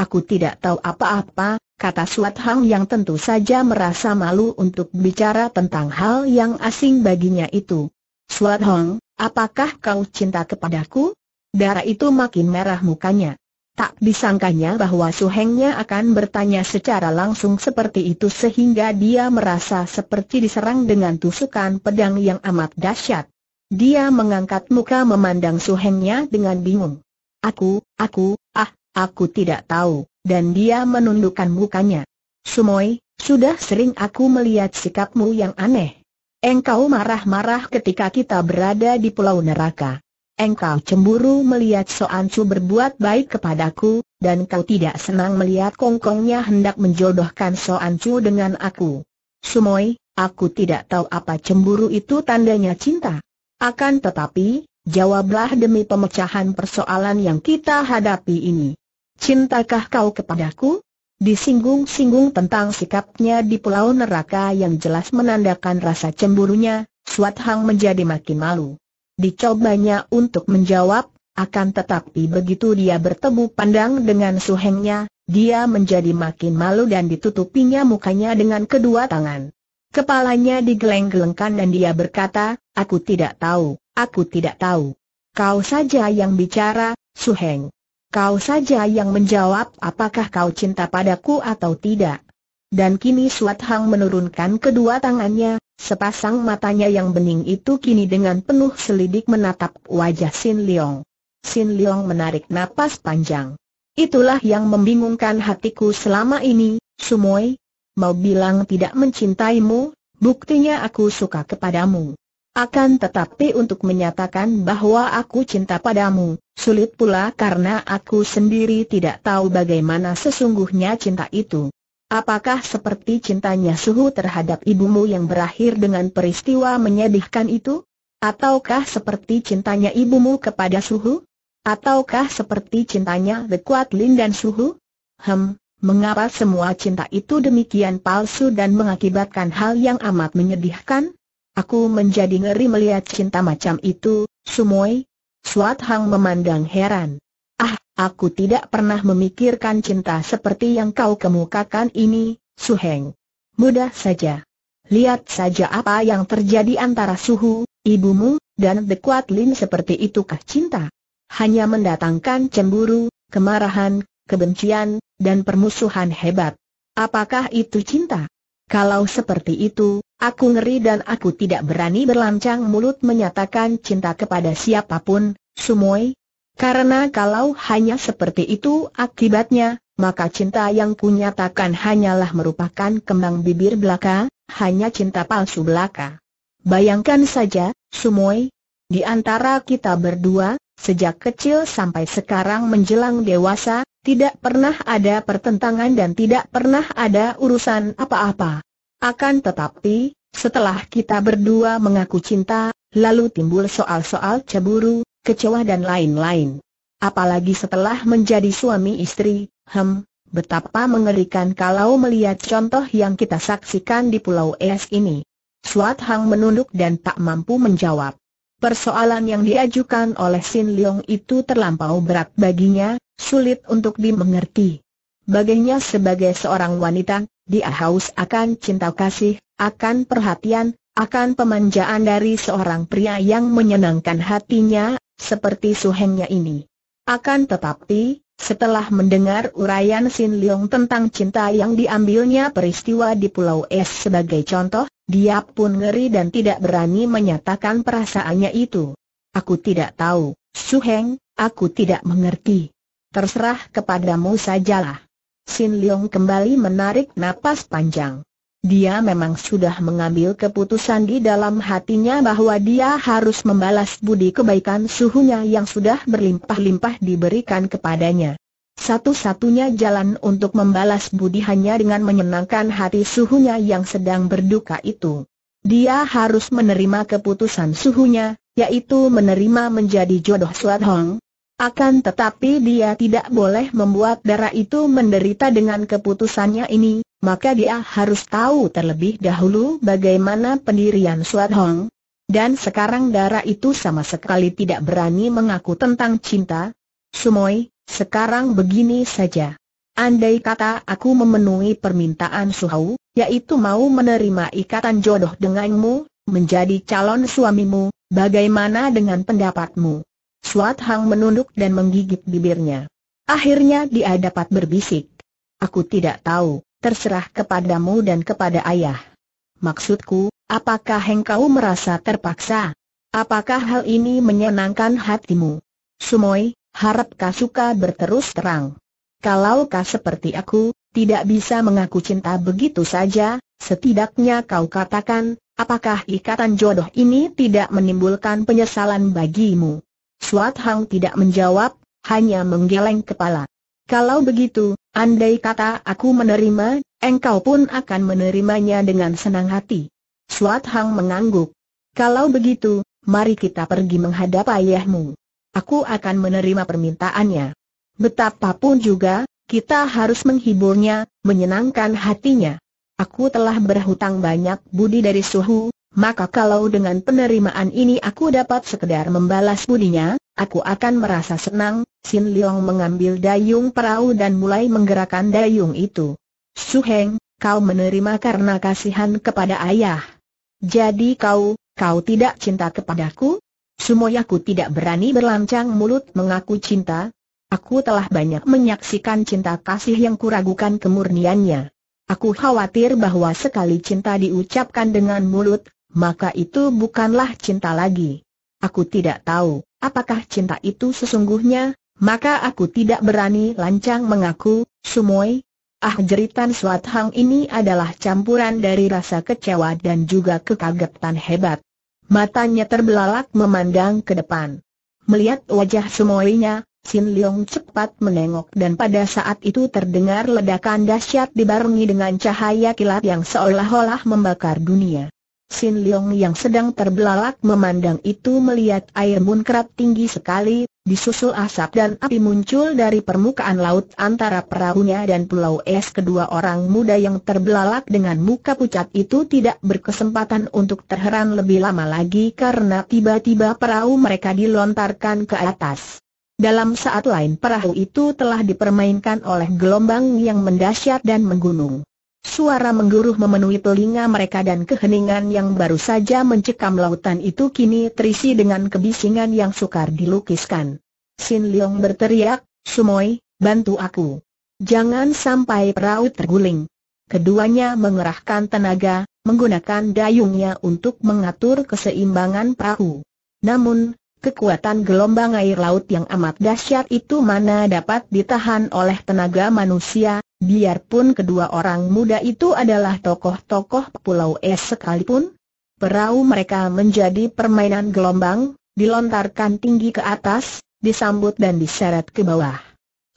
Aku tidak tahu apa-apa, kata Suat Hang yang tentu saja merasa malu untuk bicara tentang hal yang asing baginya itu. Suat Hang, apakah kau cinta kepadaku? Darah itu makin merah mukanya. Tak disangkanya bahwa suhengnya akan bertanya secara langsung seperti itu sehingga dia merasa seperti diserang dengan tusukan pedang yang amat dahsyat. Dia mengangkat muka memandang suhengnya dengan bingung. Aku, aku, ah, aku tidak tahu, dan dia menundukkan mukanya. Sumoi, sudah sering aku melihat sikapmu yang aneh. Engkau marah-marah ketika kita berada di pulau neraka. Engkau cemburu melihat Soansu berbuat baik kepadaku, dan kau tidak senang melihat kongkongnya hendak menjodohkan Soansu dengan aku. Sumoi, aku tidak tahu apa cemburu itu tandanya cinta. Akan tetapi, jawablah demi pemecahan persoalan yang kita hadapi ini. Cintakah kau kepadaku? Disinggung-singgung tentang sikapnya di pulau neraka yang jelas menandakan rasa cemburunya, Swat Hang menjadi makin malu. Dicobanya untuk menjawab, akan tetapi begitu dia bertemu pandang dengan Su Hengnya, dia menjadi makin malu dan ditutupinya mukanya dengan kedua tangan. Kepalanya digeleng-gelengkan dan dia berkata, Aku tidak tahu, aku tidak tahu. Kau saja yang bicara, Su Heng. Kau saja yang menjawab apakah kau cinta padaku atau tidak. Dan kini Suat Hang menurunkan kedua tangannya, sepasang matanya yang bening itu kini dengan penuh selidik menatap wajah Sin Leong. Sin Leong menarik napas panjang. Itulah yang membingungkan hatiku selama ini, Sumoy. Mau bilang tidak mencintaimu, buktinya aku suka kepadamu. Akan tetapi untuk menyatakan bahwa aku cinta padamu, sulit pula karena aku sendiri tidak tahu bagaimana sesungguhnya cinta itu. Apakah seperti cintanya suhu terhadap ibumu yang berakhir dengan peristiwa menyedihkan itu? Ataukah seperti cintanya ibumu kepada suhu? Ataukah seperti cintanya The Kuat Lin dan suhu? Hem, mengapa semua cinta itu demikian palsu dan mengakibatkan hal yang amat menyedihkan? Aku menjadi ngeri melihat cinta macam itu, Sumoy. Suat Hang memandang heran. Ah, aku tidak pernah memikirkan cinta seperti yang kau kemukakan ini, Suheng. Mudah saja. Lihat saja apa yang terjadi antara Suhu, ibumu, dan The Kuat Lin seperti itukah cinta. Hanya mendatangkan cemburu, kemarahan, kebencian, dan permusuhan hebat. Apakah itu cinta? Kalau seperti itu, aku ngeri dan aku tidak berani berlancang mulut menyatakan cinta kepada siapapun, Sumoy. Karena kalau hanya seperti itu akibatnya, maka cinta yang kunyatakan hanyalah merupakan kembang bibir belaka, hanya cinta palsu belaka. Bayangkan saja, Sumoy, di antara kita berdua, Sejak kecil sampai sekarang menjelang dewasa, tidak pernah ada pertentangan dan tidak pernah ada urusan apa-apa. Akan tetapi, setelah kita berdua mengaku cinta, lalu timbul soal-soal cemburu, kecewa dan lain-lain. Apalagi setelah menjadi suami istri, hem, betapa mengerikan kalau melihat contoh yang kita saksikan di Pulau Es ini. Suat Hang menunduk dan tak mampu menjawab. Persoalan yang diajukan oleh Sin Leong itu terlampau berat baginya, sulit untuk dimengerti. Baginya sebagai seorang wanita, dia haus akan cinta kasih, akan perhatian, akan pemanjaan dari seorang pria yang menyenangkan hatinya, seperti suhengnya ini. Akan tetapi, setelah mendengar uraian Sin Leong tentang cinta yang diambilnya peristiwa di Pulau Es sebagai contoh, dia pun ngeri dan tidak berani menyatakan perasaannya itu. Aku tidak tahu, Su Heng, aku tidak mengerti. Terserah kepadamu sajalah. Sin Leong kembali menarik napas panjang. Dia memang sudah mengambil keputusan di dalam hatinya bahwa dia harus membalas budi kebaikan suhunya yang sudah berlimpah-limpah diberikan kepadanya. Satu-satunya jalan untuk membalas budi hanya dengan menyenangkan hati suhunya yang sedang berduka itu. Dia harus menerima keputusan suhunya, yaitu menerima menjadi jodoh Suat Hong. Akan tetapi dia tidak boleh membuat darah itu menderita dengan keputusannya ini, maka dia harus tahu terlebih dahulu bagaimana pendirian Suat Hong. Dan sekarang darah itu sama sekali tidak berani mengaku tentang cinta. Sumoy, sekarang begini saja. Andai kata aku memenuhi permintaan Suhau, yaitu mau menerima ikatan jodoh denganmu, menjadi calon suamimu, bagaimana dengan pendapatmu? Suat Hang menunduk dan menggigit bibirnya. Akhirnya dia dapat berbisik. Aku tidak tahu, terserah kepadamu dan kepada ayah. Maksudku, apakah engkau merasa terpaksa? Apakah hal ini menyenangkan hatimu? Sumoy, harap kau suka berterus terang. Kalau kau seperti aku, tidak bisa mengaku cinta begitu saja, setidaknya kau katakan, apakah ikatan jodoh ini tidak menimbulkan penyesalan bagimu? Suat Hang tidak menjawab, hanya menggeleng kepala. Kalau begitu, andai kata aku menerima, engkau pun akan menerimanya dengan senang hati. Suat Hang mengangguk. Kalau begitu, mari kita pergi menghadap ayahmu aku akan menerima permintaannya. Betapapun juga, kita harus menghiburnya, menyenangkan hatinya. Aku telah berhutang banyak budi dari suhu, maka kalau dengan penerimaan ini aku dapat sekedar membalas budinya, aku akan merasa senang. Sin Leong mengambil dayung perahu dan mulai menggerakkan dayung itu. Suheng, kau menerima karena kasihan kepada ayah. Jadi kau, kau tidak cinta kepadaku? Sumoyaku tidak berani berlancang mulut mengaku cinta. Aku telah banyak menyaksikan cinta kasih yang kuragukan kemurniannya. Aku khawatir bahwa sekali cinta diucapkan dengan mulut, maka itu bukanlah cinta lagi. Aku tidak tahu, apakah cinta itu sesungguhnya, maka aku tidak berani lancang mengaku, Sumoy. Ah jeritan Suat Hang ini adalah campuran dari rasa kecewa dan juga kekagetan hebat. Matanya terbelalak memandang ke depan. Melihat wajah semuanya, Sin Leong cepat menengok dan pada saat itu terdengar ledakan dahsyat dibarengi dengan cahaya kilat yang seolah-olah membakar dunia. Sin Leong yang sedang terbelalak memandang itu melihat air muncrat tinggi sekali, Disusul asap dan api muncul dari permukaan laut antara perahunya dan pulau es kedua orang muda yang terbelalak dengan muka pucat itu tidak berkesempatan untuk terheran lebih lama lagi karena tiba-tiba perahu mereka dilontarkan ke atas. Dalam saat lain perahu itu telah dipermainkan oleh gelombang yang mendasyat dan menggunung. Suara mengguruh memenuhi telinga mereka dan keheningan yang baru saja mencekam lautan itu kini terisi dengan kebisingan yang sukar dilukiskan. Sin Leong berteriak, Sumoi, bantu aku. Jangan sampai perahu terguling. Keduanya mengerahkan tenaga, menggunakan dayungnya untuk mengatur keseimbangan perahu. Namun, kekuatan gelombang air laut yang amat dahsyat itu mana dapat ditahan oleh tenaga manusia, Biarpun kedua orang muda itu adalah tokoh-tokoh Pulau Es sekalipun, perahu mereka menjadi permainan gelombang, dilontarkan tinggi ke atas, disambut dan diseret ke bawah.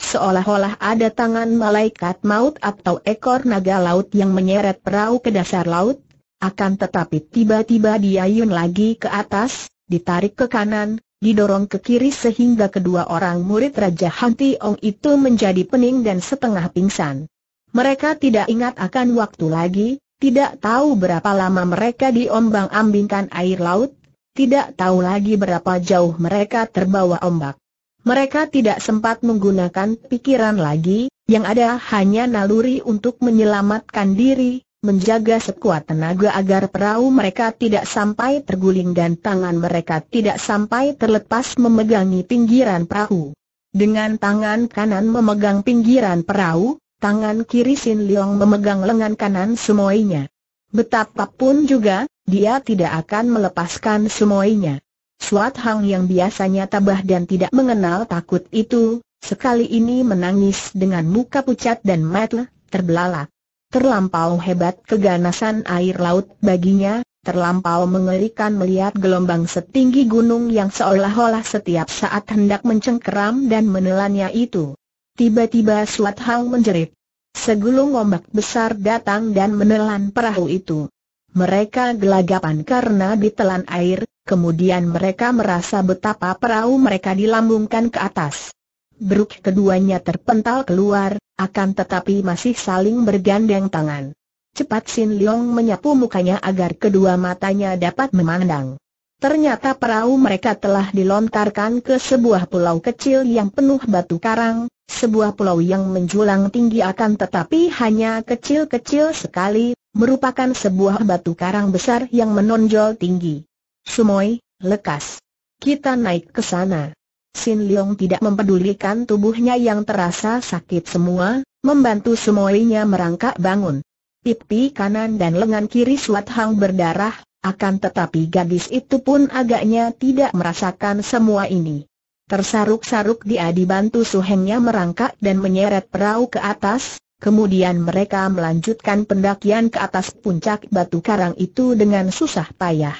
Seolah-olah ada tangan malaikat maut atau ekor naga laut yang menyeret perahu ke dasar laut, akan tetapi tiba-tiba diayun lagi ke atas, ditarik ke kanan, didorong ke kiri sehingga kedua orang murid Raja Han Tiong itu menjadi pening dan setengah pingsan. Mereka tidak ingat akan waktu lagi, tidak tahu berapa lama mereka diombang-ambingkan air laut, tidak tahu lagi berapa jauh mereka terbawa ombak. Mereka tidak sempat menggunakan pikiran lagi, yang ada hanya naluri untuk menyelamatkan diri, menjaga sekuat tenaga agar perahu mereka tidak sampai terguling dan tangan mereka tidak sampai terlepas memegangi pinggiran perahu. Dengan tangan kanan memegang pinggiran perahu, tangan kiri Sin Leong memegang lengan kanan semuanya. Betapapun juga, dia tidak akan melepaskan semuanya. Suat Hang yang biasanya tabah dan tidak mengenal takut itu, sekali ini menangis dengan muka pucat dan mata terbelalak terlampau hebat keganasan air laut baginya, terlampau mengerikan melihat gelombang setinggi gunung yang seolah-olah setiap saat hendak mencengkeram dan menelannya itu. Tiba-tiba Suat Hang menjerit. Segulung ombak besar datang dan menelan perahu itu. Mereka gelagapan karena ditelan air, kemudian mereka merasa betapa perahu mereka dilambungkan ke atas. Beruk keduanya terpental keluar, akan tetapi masih saling bergandeng tangan. Cepat Sin Leong menyapu mukanya agar kedua matanya dapat memandang. Ternyata perahu mereka telah dilontarkan ke sebuah pulau kecil yang penuh batu karang, sebuah pulau yang menjulang tinggi akan tetapi hanya kecil-kecil sekali, merupakan sebuah batu karang besar yang menonjol tinggi. Sumoy, lekas. Kita naik ke sana. Sin Leong tidak mempedulikan tubuhnya yang terasa sakit semua, membantu semuanya merangkak bangun. Pipi kanan dan lengan kiri Suat Hang berdarah, akan tetapi gadis itu pun agaknya tidak merasakan semua ini. Tersaruk-saruk dia dibantu suhengnya merangkak dan menyeret perahu ke atas, kemudian mereka melanjutkan pendakian ke atas puncak batu karang itu dengan susah payah.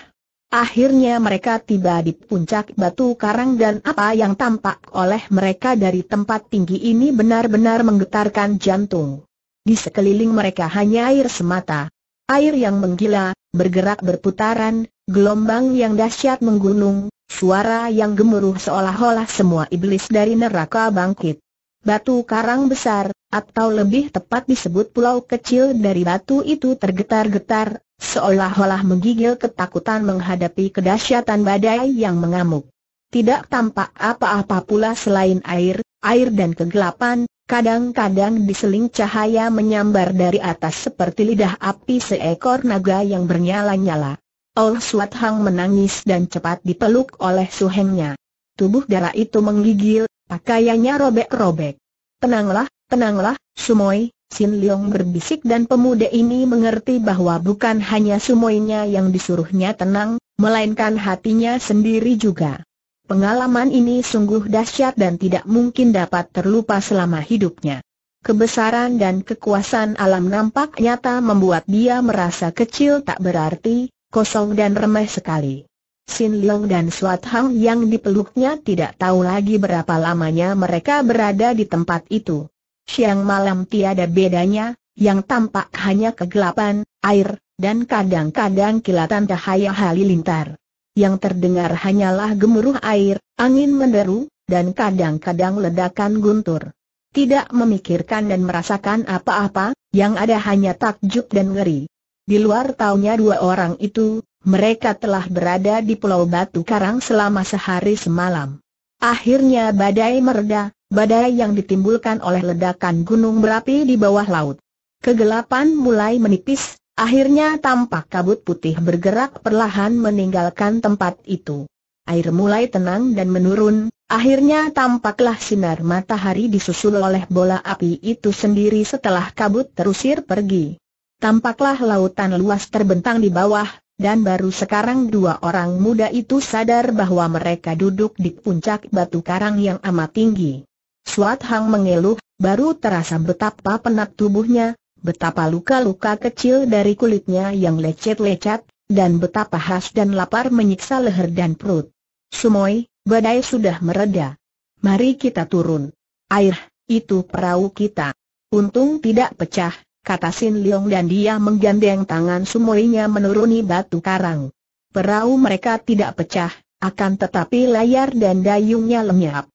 Akhirnya mereka tiba di puncak batu karang dan apa yang tampak oleh mereka dari tempat tinggi ini benar-benar menggetarkan jantung. Di sekeliling mereka hanya air semata. Air yang menggila, bergerak berputaran, gelombang yang dahsyat menggunung, suara yang gemuruh seolah-olah semua iblis dari neraka bangkit. Batu karang besar, atau lebih tepat disebut pulau kecil dari batu itu tergetar-getar, Seolah-olah menggigil ketakutan menghadapi kedahsyatan badai yang mengamuk. Tidak tampak apa-apa pula selain air, air dan kegelapan, kadang-kadang diseling cahaya menyambar dari atas seperti lidah api seekor naga yang bernyala-nyala. Oh Suat Hang menangis dan cepat dipeluk oleh suhengnya. Tubuh darah itu menggigil, pakaiannya robek-robek. Tenanglah, tenanglah, Sumoy, Sin Leong berbisik dan pemuda ini mengerti bahwa bukan hanya sumoinya yang disuruhnya tenang, melainkan hatinya sendiri juga. Pengalaman ini sungguh dahsyat dan tidak mungkin dapat terlupa selama hidupnya. Kebesaran dan kekuasaan alam nampak nyata membuat dia merasa kecil tak berarti, kosong dan remeh sekali. Sin Leong dan Suat Hang yang dipeluknya tidak tahu lagi berapa lamanya mereka berada di tempat itu. Siang malam tiada bedanya, yang tampak hanya kegelapan, air, dan kadang-kadang kilatan cahaya halilintar. Yang terdengar hanyalah gemuruh air, angin menderu, dan kadang-kadang ledakan guntur. Tidak memikirkan dan merasakan apa-apa, yang ada hanya takjub dan ngeri. Di luar taunya dua orang itu, mereka telah berada di Pulau Batu Karang selama sehari semalam. Akhirnya badai mereda, badai yang ditimbulkan oleh ledakan gunung berapi di bawah laut. Kegelapan mulai menipis, akhirnya tampak kabut putih bergerak perlahan meninggalkan tempat itu. Air mulai tenang dan menurun, akhirnya tampaklah sinar matahari disusul oleh bola api itu sendiri setelah kabut terusir pergi. Tampaklah lautan luas terbentang di bawah, dan baru sekarang dua orang muda itu sadar bahwa mereka duduk di puncak batu karang yang amat tinggi. Suat Hang mengeluh, baru terasa betapa penat tubuhnya, betapa luka-luka kecil dari kulitnya yang lecet-lecet, dan betapa khas dan lapar menyiksa leher dan perut. Sumoi, badai sudah mereda. Mari kita turun. Air, itu perahu kita. Untung tidak pecah, kata Sin Leong dan dia menggandeng tangan Sumoinya menuruni batu karang. Perahu mereka tidak pecah, akan tetapi layar dan dayungnya lenyap.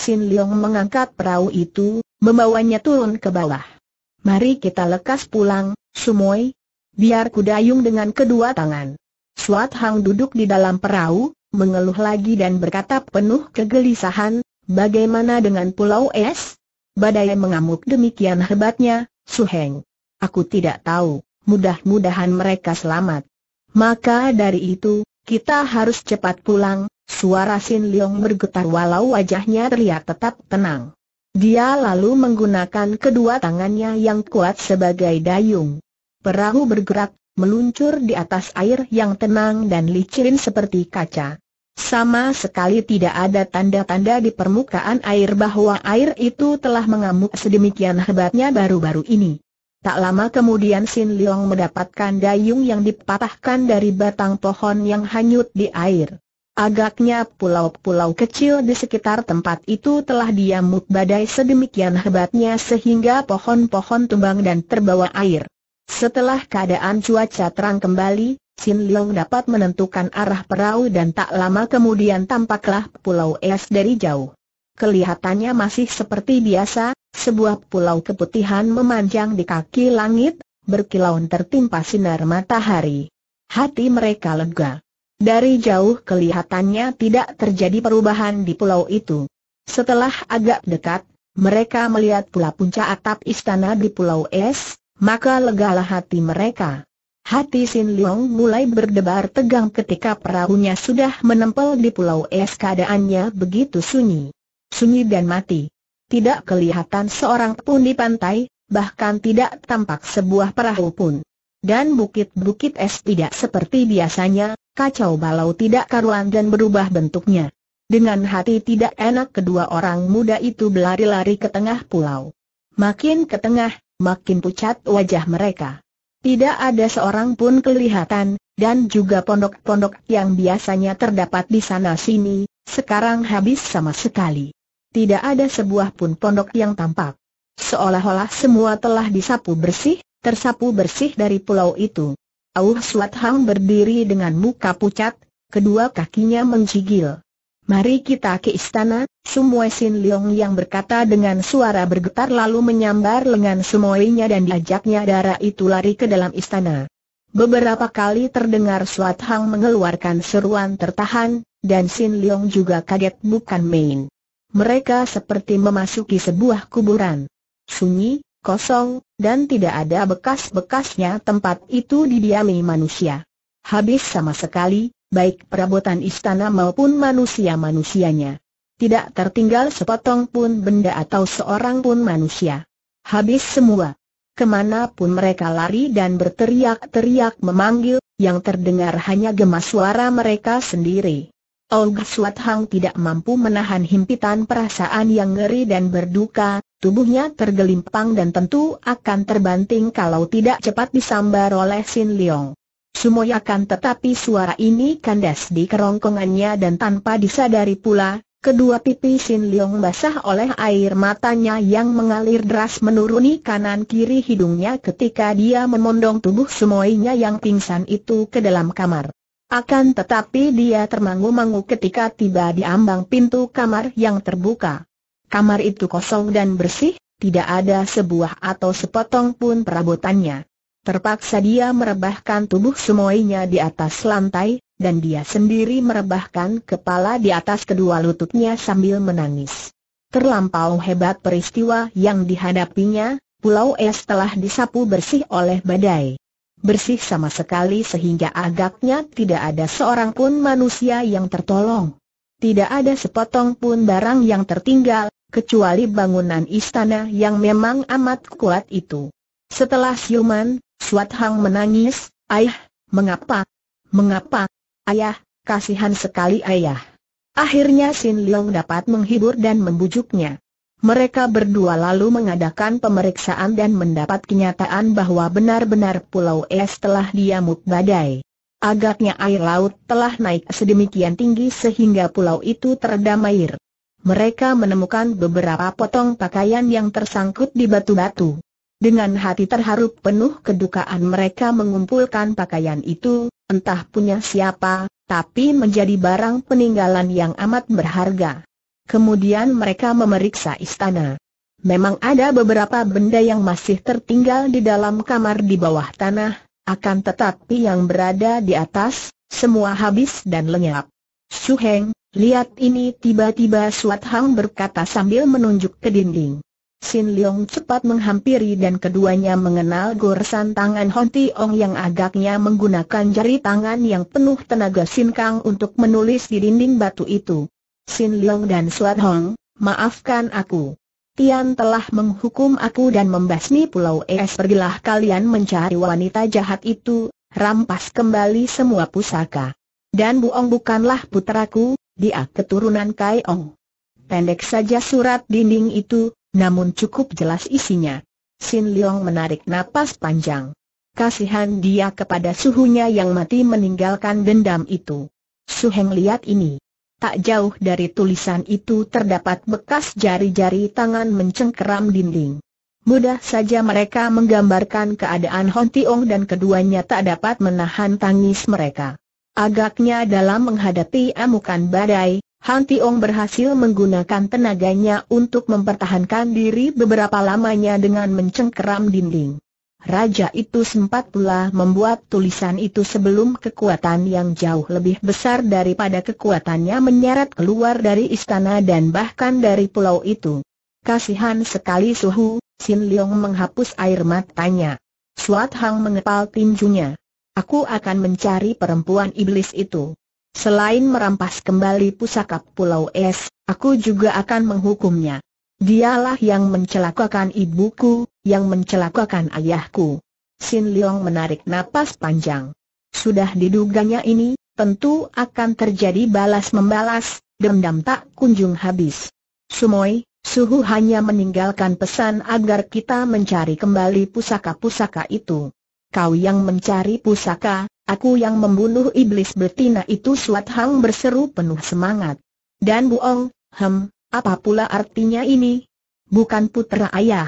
Sin Leong mengangkat perahu itu, membawanya turun ke bawah. Mari kita lekas pulang, Sumoi. Biar dayung dengan kedua tangan. Suat Hang duduk di dalam perahu, mengeluh lagi dan berkata penuh kegelisahan, bagaimana dengan pulau es? Badai mengamuk demikian hebatnya, Suheng. Aku tidak tahu, mudah-mudahan mereka selamat. Maka dari itu, kita harus cepat pulang, Suara Sin Leong bergetar walau wajahnya terlihat tetap tenang. Dia lalu menggunakan kedua tangannya yang kuat sebagai dayung. Perahu bergerak, meluncur di atas air yang tenang dan licin seperti kaca. Sama sekali tidak ada tanda-tanda di permukaan air bahwa air itu telah mengamuk sedemikian hebatnya baru-baru ini. Tak lama kemudian Sin Leong mendapatkan dayung yang dipatahkan dari batang pohon yang hanyut di air. Agaknya pulau-pulau kecil di sekitar tempat itu telah diamuk badai sedemikian hebatnya sehingga pohon-pohon tumbang dan terbawa air. Setelah keadaan cuaca terang kembali, Sin Leong dapat menentukan arah perahu dan tak lama kemudian tampaklah pulau es dari jauh. Kelihatannya masih seperti biasa, sebuah pulau keputihan memanjang di kaki langit, berkilauan tertimpa sinar matahari. Hati mereka lega. Dari jauh kelihatannya tidak terjadi perubahan di pulau itu. Setelah agak dekat, mereka melihat pula puncak atap istana di pulau Es, maka legalah hati mereka. Hati Sin Leong mulai berdebar tegang ketika perahunya sudah menempel di pulau Es keadaannya begitu sunyi. Sunyi dan mati. Tidak kelihatan seorang pun di pantai, bahkan tidak tampak sebuah perahu pun dan bukit-bukit es tidak seperti biasanya, kacau balau tidak karuan dan berubah bentuknya. Dengan hati tidak enak kedua orang muda itu berlari-lari ke tengah pulau. Makin ke tengah, makin pucat wajah mereka. Tidak ada seorang pun kelihatan, dan juga pondok-pondok yang biasanya terdapat di sana-sini, sekarang habis sama sekali. Tidak ada sebuah pun pondok yang tampak. Seolah-olah semua telah disapu bersih, tersapu bersih dari pulau itu. Auh Suat Hang berdiri dengan muka pucat, kedua kakinya menggigil. Mari kita ke istana, Sumoe Sin Leong yang berkata dengan suara bergetar lalu menyambar lengan nya dan diajaknya darah itu lari ke dalam istana. Beberapa kali terdengar Suat Hang mengeluarkan seruan tertahan, dan Sin Leong juga kaget bukan main. Mereka seperti memasuki sebuah kuburan. Sunyi, kosong, dan tidak ada bekas-bekasnya tempat itu didiami manusia. Habis sama sekali, baik perabotan istana maupun manusia-manusianya. Tidak tertinggal sepotong pun benda atau seorang pun manusia. Habis semua. Kemana pun mereka lari dan berteriak-teriak memanggil, yang terdengar hanya gemas suara mereka sendiri. Olga Suat tidak mampu menahan himpitan perasaan yang ngeri dan berduka, Tubuhnya tergelimpang dan tentu akan terbanting kalau tidak cepat disambar oleh Sin Leong. akan tetapi suara ini kandas di kerongkongannya dan tanpa disadari pula, kedua pipi Sin Leong basah oleh air matanya yang mengalir deras menuruni kanan-kiri hidungnya ketika dia memondong tubuh semuanya yang pingsan itu ke dalam kamar. Akan tetapi dia termangu-mangu ketika tiba di ambang pintu kamar yang terbuka. Kamar itu kosong dan bersih, tidak ada sebuah atau sepotong pun perabotannya. Terpaksa dia merebahkan tubuh semuanya di atas lantai, dan dia sendiri merebahkan kepala di atas kedua lututnya sambil menangis. Terlampau hebat peristiwa yang dihadapinya, pulau es telah disapu bersih oleh badai. Bersih sama sekali sehingga agaknya tidak ada seorang pun manusia yang tertolong. Tidak ada sepotong pun barang yang tertinggal, kecuali bangunan istana yang memang amat kuat itu. Setelah siuman, Swat Hang menangis, Ayah, mengapa? Mengapa? Ayah, kasihan sekali ayah. Akhirnya Sin Leong dapat menghibur dan membujuknya. Mereka berdua lalu mengadakan pemeriksaan dan mendapat kenyataan bahwa benar-benar pulau es telah diamuk badai. Agaknya air laut telah naik sedemikian tinggi sehingga pulau itu terendam air mereka menemukan beberapa potong pakaian yang tersangkut di batu-batu. Dengan hati terharu penuh kedukaan mereka mengumpulkan pakaian itu, entah punya siapa, tapi menjadi barang peninggalan yang amat berharga. Kemudian mereka memeriksa istana. Memang ada beberapa benda yang masih tertinggal di dalam kamar di bawah tanah, akan tetapi yang berada di atas, semua habis dan lenyap. Su Heng, Lihat ini tiba-tiba Suat Hang berkata sambil menunjuk ke dinding. Sin Leong cepat menghampiri dan keduanya mengenal goresan tangan Hon Ong yang agaknya menggunakan jari tangan yang penuh tenaga Sin Kang untuk menulis di dinding batu itu. Sin Leong dan Suat Hong, maafkan aku. Tian telah menghukum aku dan membasmi pulau Es pergilah kalian mencari wanita jahat itu, rampas kembali semua pusaka. Dan Bu Ong bukanlah puteraku, dia keturunan Kai Ong. Pendek saja surat dinding itu, namun cukup jelas isinya. Sin Leong menarik napas panjang. Kasihan dia kepada suhunya yang mati meninggalkan dendam itu. Su Heng lihat ini. Tak jauh dari tulisan itu terdapat bekas jari-jari tangan mencengkeram dinding. Mudah saja mereka menggambarkan keadaan Hon Tiong dan keduanya tak dapat menahan tangis mereka. Agaknya dalam menghadapi amukan badai, Han Tiong berhasil menggunakan tenaganya untuk mempertahankan diri beberapa lamanya dengan mencengkeram dinding. Raja itu sempat pula membuat tulisan itu sebelum kekuatan yang jauh lebih besar daripada kekuatannya menyeret keluar dari istana dan bahkan dari pulau itu. Kasihan sekali suhu, Sin Leong menghapus air matanya. Suat Hang mengepal tinjunya. Aku akan mencari perempuan iblis itu. Selain merampas kembali pusaka Pulau Es, aku juga akan menghukumnya. Dialah yang mencelakakan ibuku, yang mencelakakan ayahku. Sin Leong menarik napas panjang. Sudah diduganya ini, tentu akan terjadi balas-membalas, dendam tak kunjung habis. Sumoy, Suhu hanya meninggalkan pesan agar kita mencari kembali pusaka-pusaka itu kau yang mencari pusaka, aku yang membunuh iblis betina itu Suat Hang berseru penuh semangat. Dan buong, hem, apa pula artinya ini? Bukan putra ayah.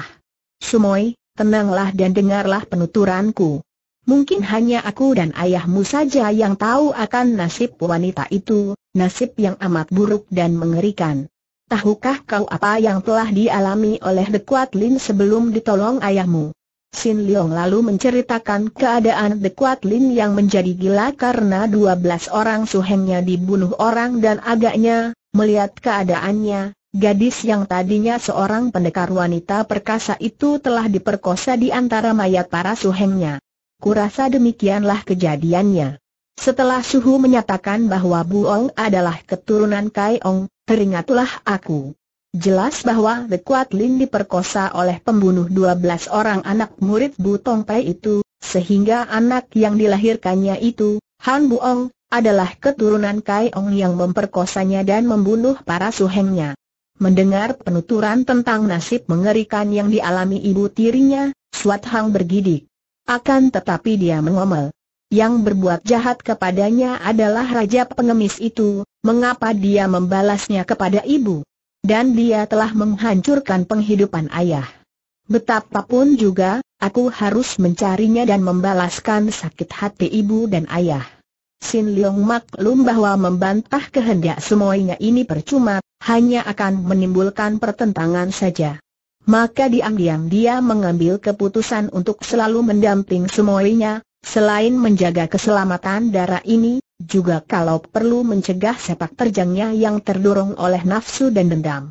Sumoi, tenanglah dan dengarlah penuturanku. Mungkin hanya aku dan ayahmu saja yang tahu akan nasib wanita itu, nasib yang amat buruk dan mengerikan. Tahukah kau apa yang telah dialami oleh Dekuat Lin sebelum ditolong ayahmu? Sin Leong lalu menceritakan keadaan The Kuat Lin yang menjadi gila karena 12 orang suhengnya dibunuh orang dan agaknya, melihat keadaannya, gadis yang tadinya seorang pendekar wanita perkasa itu telah diperkosa di antara mayat para suhengnya. Kurasa demikianlah kejadiannya. Setelah Suhu menyatakan bahwa Buong adalah keturunan Kaiong, teringatlah aku. Jelas bahwa The Kuat Lin diperkosa oleh pembunuh 12 orang anak murid Bu Tong Pai itu, sehingga anak yang dilahirkannya itu, Han Bu Buong, adalah keturunan Kai Ong yang memperkosanya dan membunuh para suhengnya. Mendengar penuturan tentang nasib mengerikan yang dialami ibu tirinya, Suat Hang bergidik. Akan tetapi dia mengomel. Yang berbuat jahat kepadanya adalah Raja Pengemis itu, mengapa dia membalasnya kepada ibu? Dan dia telah menghancurkan penghidupan ayah. Betapapun juga, aku harus mencarinya dan membalaskan sakit hati ibu dan ayah. Sin Leong maklum bahwa membantah kehendak semuanya ini percuma, hanya akan menimbulkan pertentangan saja. Maka diam-diam dia mengambil keputusan untuk selalu mendamping semuanya, selain menjaga keselamatan darah ini, juga kalau perlu mencegah sepak terjangnya yang terdorong oleh nafsu dan dendam.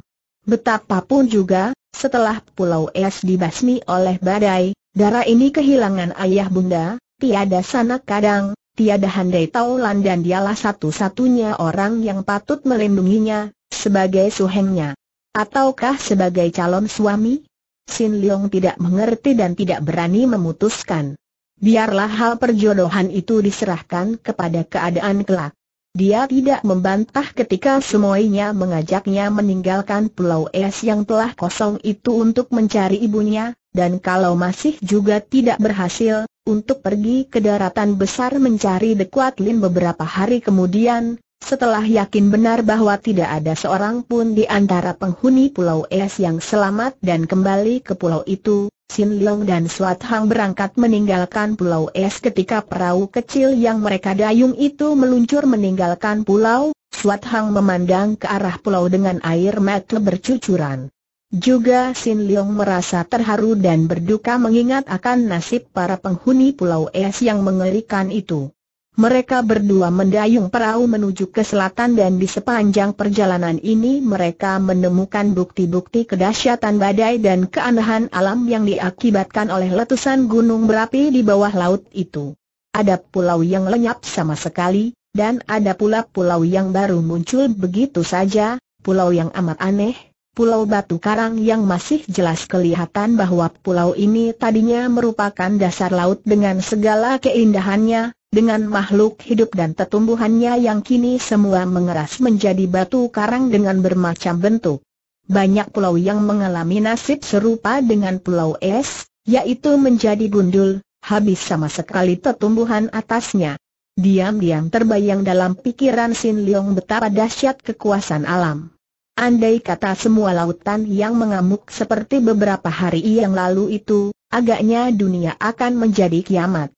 Betapapun juga, setelah Pulau Es dibasmi oleh badai, darah ini kehilangan ayah bunda, tiada sana kadang, tiada handai taulan dan dialah satu-satunya orang yang patut melindunginya, sebagai suhengnya. Ataukah sebagai calon suami? Sin Leong tidak mengerti dan tidak berani memutuskan biarlah hal perjodohan itu diserahkan kepada keadaan kelak. Dia tidak membantah ketika semuanya mengajaknya meninggalkan pulau es yang telah kosong itu untuk mencari ibunya, dan kalau masih juga tidak berhasil, untuk pergi ke daratan besar mencari Dekuat Lin beberapa hari kemudian, setelah yakin benar bahwa tidak ada seorang pun di antara penghuni pulau es yang selamat dan kembali ke pulau itu, Sin Leong dan Suat Hang berangkat meninggalkan Pulau Es ketika perahu kecil yang mereka dayung itu meluncur meninggalkan pulau, Suat Hang memandang ke arah pulau dengan air mata bercucuran. Juga Sin Leong merasa terharu dan berduka mengingat akan nasib para penghuni Pulau Es yang mengerikan itu mereka berdua mendayung perahu menuju ke selatan dan di sepanjang perjalanan ini mereka menemukan bukti-bukti kedahsyatan badai dan keanehan alam yang diakibatkan oleh letusan gunung berapi di bawah laut itu. Ada pulau yang lenyap sama sekali, dan ada pula pulau yang baru muncul begitu saja, pulau yang amat aneh, Pulau Batu Karang yang masih jelas kelihatan bahwa pulau ini tadinya merupakan dasar laut dengan segala keindahannya, dengan makhluk hidup dan tetumbuhannya yang kini semua mengeras menjadi batu karang dengan bermacam bentuk. Banyak pulau yang mengalami nasib serupa dengan pulau es, yaitu menjadi gundul, habis sama sekali tetumbuhan atasnya. Diam-diam terbayang dalam pikiran Sin Leong betapa dahsyat kekuasaan alam. Andai kata semua lautan yang mengamuk seperti beberapa hari yang lalu itu, agaknya dunia akan menjadi kiamat.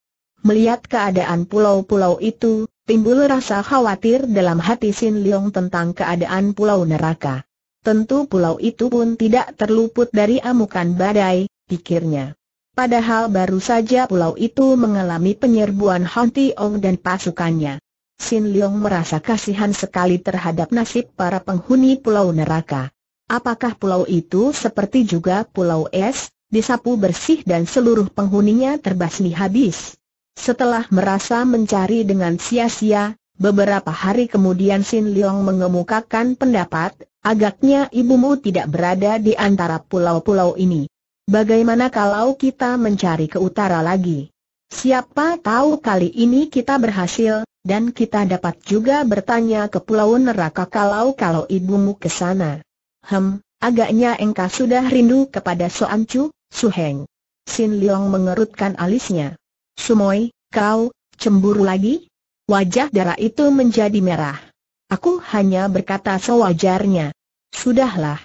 Melihat keadaan pulau-pulau itu, timbul rasa khawatir dalam hati Sin Leong tentang keadaan pulau neraka. Tentu pulau itu pun tidak terluput dari amukan badai, pikirnya. Padahal baru saja pulau itu mengalami penyerbuan Hanti Ong dan pasukannya. Sin Leong merasa kasihan sekali terhadap nasib para penghuni pulau neraka. Apakah pulau itu seperti juga pulau es, disapu bersih dan seluruh penghuninya terbasmi habis? Setelah merasa mencari dengan sia-sia, beberapa hari kemudian Sin Leong mengemukakan pendapat, agaknya ibumu tidak berada di antara pulau-pulau ini. Bagaimana kalau kita mencari ke utara lagi? Siapa tahu kali ini kita berhasil, dan kita dapat juga bertanya ke pulau neraka kalau-kalau ibumu ke sana. Hem, agaknya engkau sudah rindu kepada Soan Chu, Su Heng. Sin Leong mengerutkan alisnya. Sumoy, kau, cemburu lagi? Wajah darah itu menjadi merah. Aku hanya berkata sewajarnya. Sudahlah.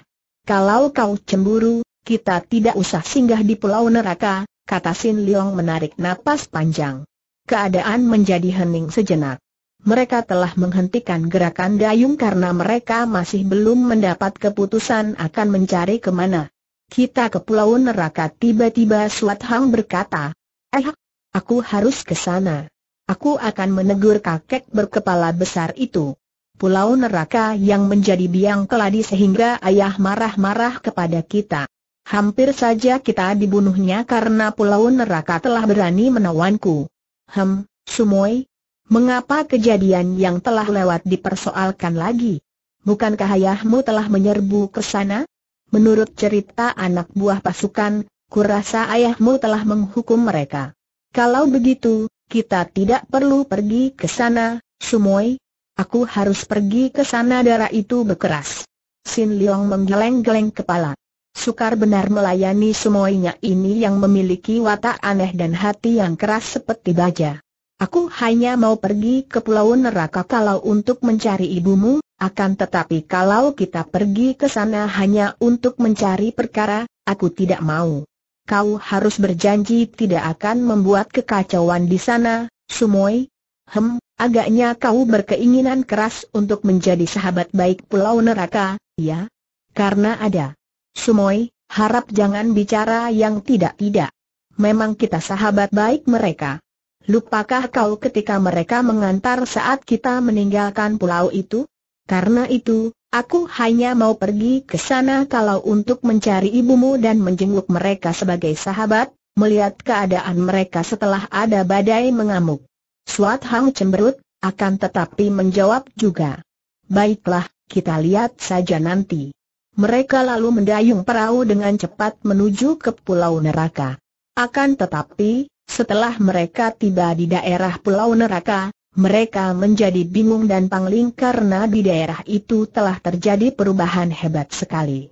Kalau kau cemburu, kita tidak usah singgah di pulau neraka, kata Sin Leong menarik napas panjang. Keadaan menjadi hening sejenak. Mereka telah menghentikan gerakan dayung karena mereka masih belum mendapat keputusan akan mencari kemana. Kita ke pulau neraka tiba-tiba Suat Hang berkata. Eh, Aku harus ke sana. Aku akan menegur kakek berkepala besar itu. Pulau neraka yang menjadi biang keladi sehingga ayah marah-marah kepada kita. Hampir saja kita dibunuhnya karena pulau neraka telah berani menawanku. Hem, Sumoy, mengapa kejadian yang telah lewat dipersoalkan lagi? Bukankah ayahmu telah menyerbu ke sana? Menurut cerita anak buah pasukan, kurasa ayahmu telah menghukum mereka. Kalau begitu, kita tidak perlu pergi ke sana, Sumoi. Aku harus pergi ke sana darah itu berkeras. Sin Leong menggeleng-geleng kepala. Sukar benar melayani semuanya ini yang memiliki watak aneh dan hati yang keras seperti baja. Aku hanya mau pergi ke pulau neraka kalau untuk mencari ibumu, akan tetapi kalau kita pergi ke sana hanya untuk mencari perkara, aku tidak mau kau harus berjanji tidak akan membuat kekacauan di sana, Sumoi. Hem, agaknya kau berkeinginan keras untuk menjadi sahabat baik Pulau Neraka, ya? Karena ada. Sumoi, harap jangan bicara yang tidak-tidak. Memang kita sahabat baik mereka. Lupakah kau ketika mereka mengantar saat kita meninggalkan pulau itu? Karena itu, aku hanya mau pergi ke sana kalau untuk mencari ibumu dan menjenguk mereka sebagai sahabat, melihat keadaan mereka setelah ada badai mengamuk. Suat Hang cemberut, akan tetapi menjawab juga. Baiklah, kita lihat saja nanti. Mereka lalu mendayung perahu dengan cepat menuju ke Pulau Neraka. Akan tetapi, setelah mereka tiba di daerah Pulau Neraka, mereka menjadi bingung dan pangling karena di daerah itu telah terjadi perubahan hebat sekali.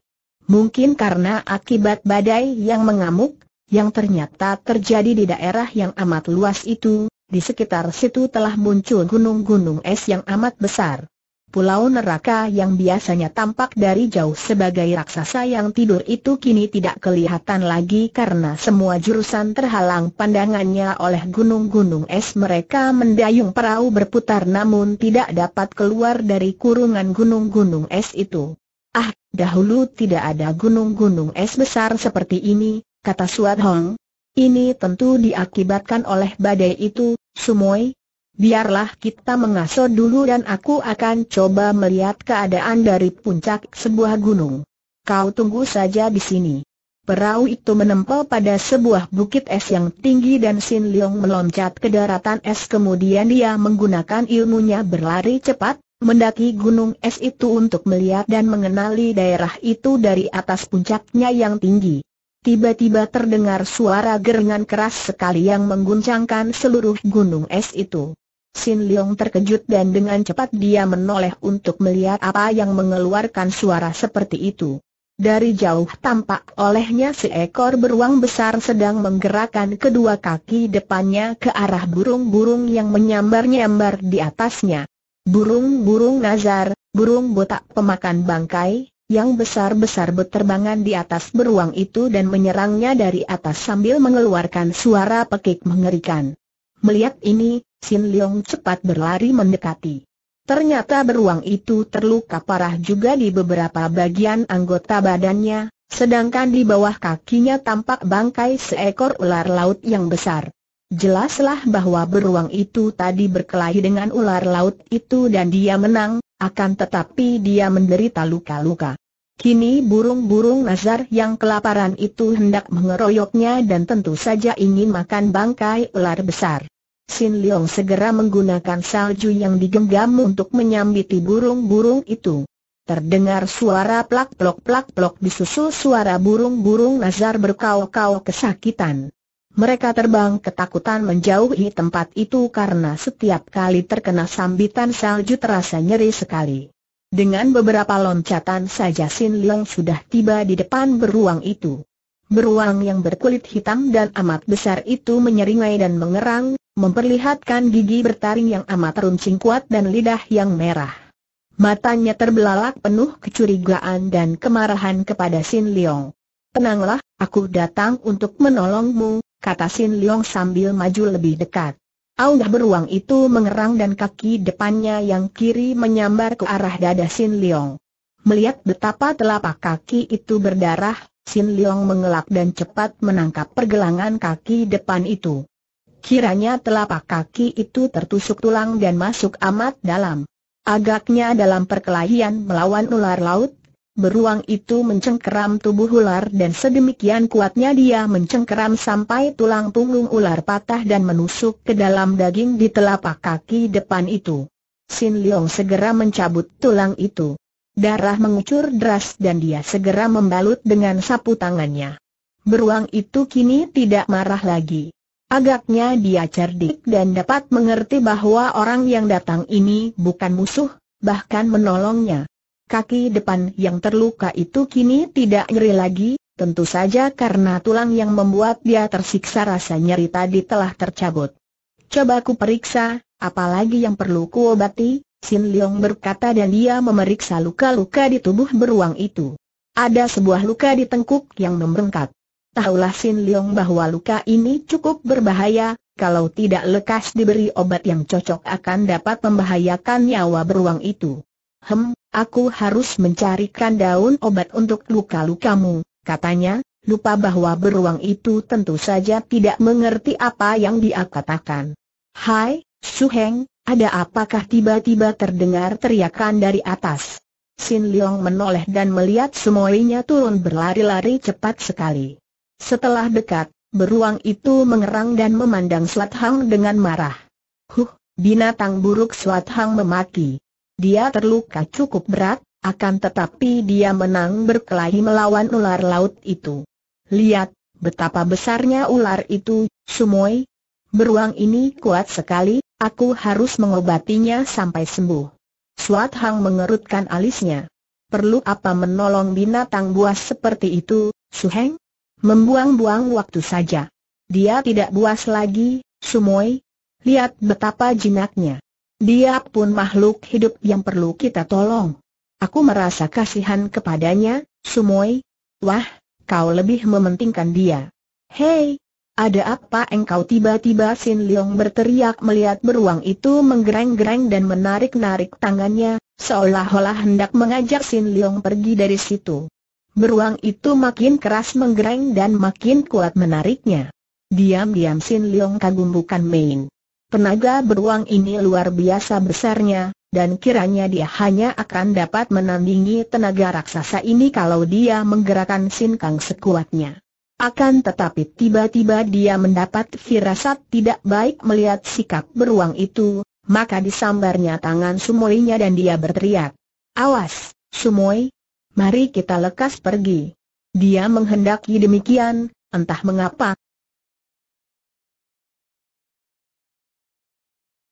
Mungkin karena akibat badai yang mengamuk, yang ternyata terjadi di daerah yang amat luas itu, di sekitar situ telah muncul gunung-gunung es yang amat besar pulau neraka yang biasanya tampak dari jauh sebagai raksasa yang tidur itu kini tidak kelihatan lagi karena semua jurusan terhalang pandangannya oleh gunung-gunung es mereka mendayung perahu berputar namun tidak dapat keluar dari kurungan gunung-gunung es itu. Ah, dahulu tidak ada gunung-gunung es besar seperti ini, kata Suat Hong. Ini tentu diakibatkan oleh badai itu, Sumoy, Biarlah kita mengaso dulu dan aku akan coba melihat keadaan dari puncak sebuah gunung. Kau tunggu saja di sini. Perahu itu menempel pada sebuah bukit es yang tinggi dan Sin Leong meloncat ke daratan es kemudian dia menggunakan ilmunya berlari cepat, mendaki gunung es itu untuk melihat dan mengenali daerah itu dari atas puncaknya yang tinggi. Tiba-tiba terdengar suara gerengan keras sekali yang mengguncangkan seluruh gunung es itu. Sin Leong terkejut dan dengan cepat dia menoleh untuk melihat apa yang mengeluarkan suara seperti itu. Dari jauh tampak olehnya seekor beruang besar sedang menggerakkan kedua kaki depannya ke arah burung-burung yang menyambar-nyambar di atasnya. Burung-burung nazar, burung botak pemakan bangkai, yang besar-besar berterbangan di atas beruang itu dan menyerangnya dari atas sambil mengeluarkan suara pekik mengerikan. Melihat ini, Sin Leong cepat berlari mendekati. Ternyata beruang itu terluka parah juga di beberapa bagian anggota badannya, sedangkan di bawah kakinya tampak bangkai seekor ular laut yang besar. Jelaslah bahwa beruang itu tadi berkelahi dengan ular laut itu dan dia menang, akan tetapi dia menderita luka-luka. Kini burung-burung nazar yang kelaparan itu hendak mengeroyoknya dan tentu saja ingin makan bangkai ular besar. Sin Leong segera menggunakan salju yang digenggam untuk menyambiti burung-burung itu. Terdengar suara plak-plok-plak-plok disusul suara burung-burung nazar berkau-kau kesakitan. Mereka terbang ketakutan menjauhi tempat itu karena setiap kali terkena sambitan salju terasa nyeri sekali. Dengan beberapa loncatan saja Sin Leong sudah tiba di depan beruang itu. Beruang yang berkulit hitam dan amat besar itu menyeringai dan mengerang, memperlihatkan gigi bertaring yang amat runcing kuat dan lidah yang merah. Matanya terbelalak penuh kecurigaan dan kemarahan kepada Sin Leong. Tenanglah, aku datang untuk menolongmu, kata Sin Leong sambil maju lebih dekat. Aura beruang itu mengerang dan kaki depannya yang kiri menyambar ke arah dada Sin Leong. Melihat betapa telapak kaki itu berdarah, Sin Leong mengelak dan cepat menangkap pergelangan kaki depan itu. Kiranya telapak kaki itu tertusuk tulang dan masuk amat dalam. Agaknya dalam perkelahian melawan ular laut, beruang itu mencengkeram tubuh ular dan sedemikian kuatnya dia mencengkeram sampai tulang punggung ular patah dan menusuk ke dalam daging di telapak kaki depan itu. Sin Leong segera mencabut tulang itu. Darah mengucur deras dan dia segera membalut dengan sapu tangannya. Beruang itu kini tidak marah lagi. Agaknya dia cerdik dan dapat mengerti bahwa orang yang datang ini bukan musuh, bahkan menolongnya kaki depan yang terluka itu kini tidak nyeri lagi, tentu saja karena tulang yang membuat dia tersiksa rasa nyeri tadi telah tercabut. Coba ku periksa, apalagi yang perlu ku obati, Sin Leong berkata dan dia memeriksa luka-luka di tubuh beruang itu. Ada sebuah luka di tengkuk yang membengkak. Tahulah Sin Leong bahwa luka ini cukup berbahaya, kalau tidak lekas diberi obat yang cocok akan dapat membahayakan nyawa beruang itu. Hem, aku harus mencarikan daun obat untuk luka-lukamu, katanya, lupa bahwa beruang itu tentu saja tidak mengerti apa yang dia katakan. Hai, Su Heng, ada apakah tiba-tiba terdengar teriakan dari atas? Sin Liang menoleh dan melihat semuanya turun berlari-lari cepat sekali. Setelah dekat, beruang itu mengerang dan memandang Swat Hang dengan marah. Huh, binatang buruk Swat Hang memaki. Dia terluka cukup berat, akan tetapi dia menang berkelahi melawan ular laut itu. Lihat, betapa besarnya ular itu, Sumoy. Beruang ini kuat sekali, aku harus mengobatinya sampai sembuh. Suat Hang mengerutkan alisnya. Perlu apa menolong binatang buas seperti itu, Suheng? Membuang-buang waktu saja. Dia tidak buas lagi, Sumoy. Lihat betapa jinaknya. Dia pun makhluk hidup yang perlu kita tolong. Aku merasa kasihan kepadanya, Sumoy. Wah, kau lebih mementingkan dia. Hei, ada apa engkau tiba-tiba Sin Leong berteriak melihat beruang itu menggereng-gereng dan menarik-narik tangannya, seolah-olah hendak mengajak Sin Leong pergi dari situ. Beruang itu makin keras menggereng dan makin kuat menariknya. Diam-diam Sin Leong kagum bukan main. Tenaga beruang ini luar biasa besarnya, dan kiranya dia hanya akan dapat menandingi tenaga raksasa ini kalau dia menggerakkan sinkang sekuatnya. Akan tetapi tiba-tiba dia mendapat firasat tidak baik melihat sikap beruang itu, maka disambarnya tangan Sumoinya dan dia berteriak. Awas, Sumoi, mari kita lekas pergi. Dia menghendaki demikian, entah mengapa,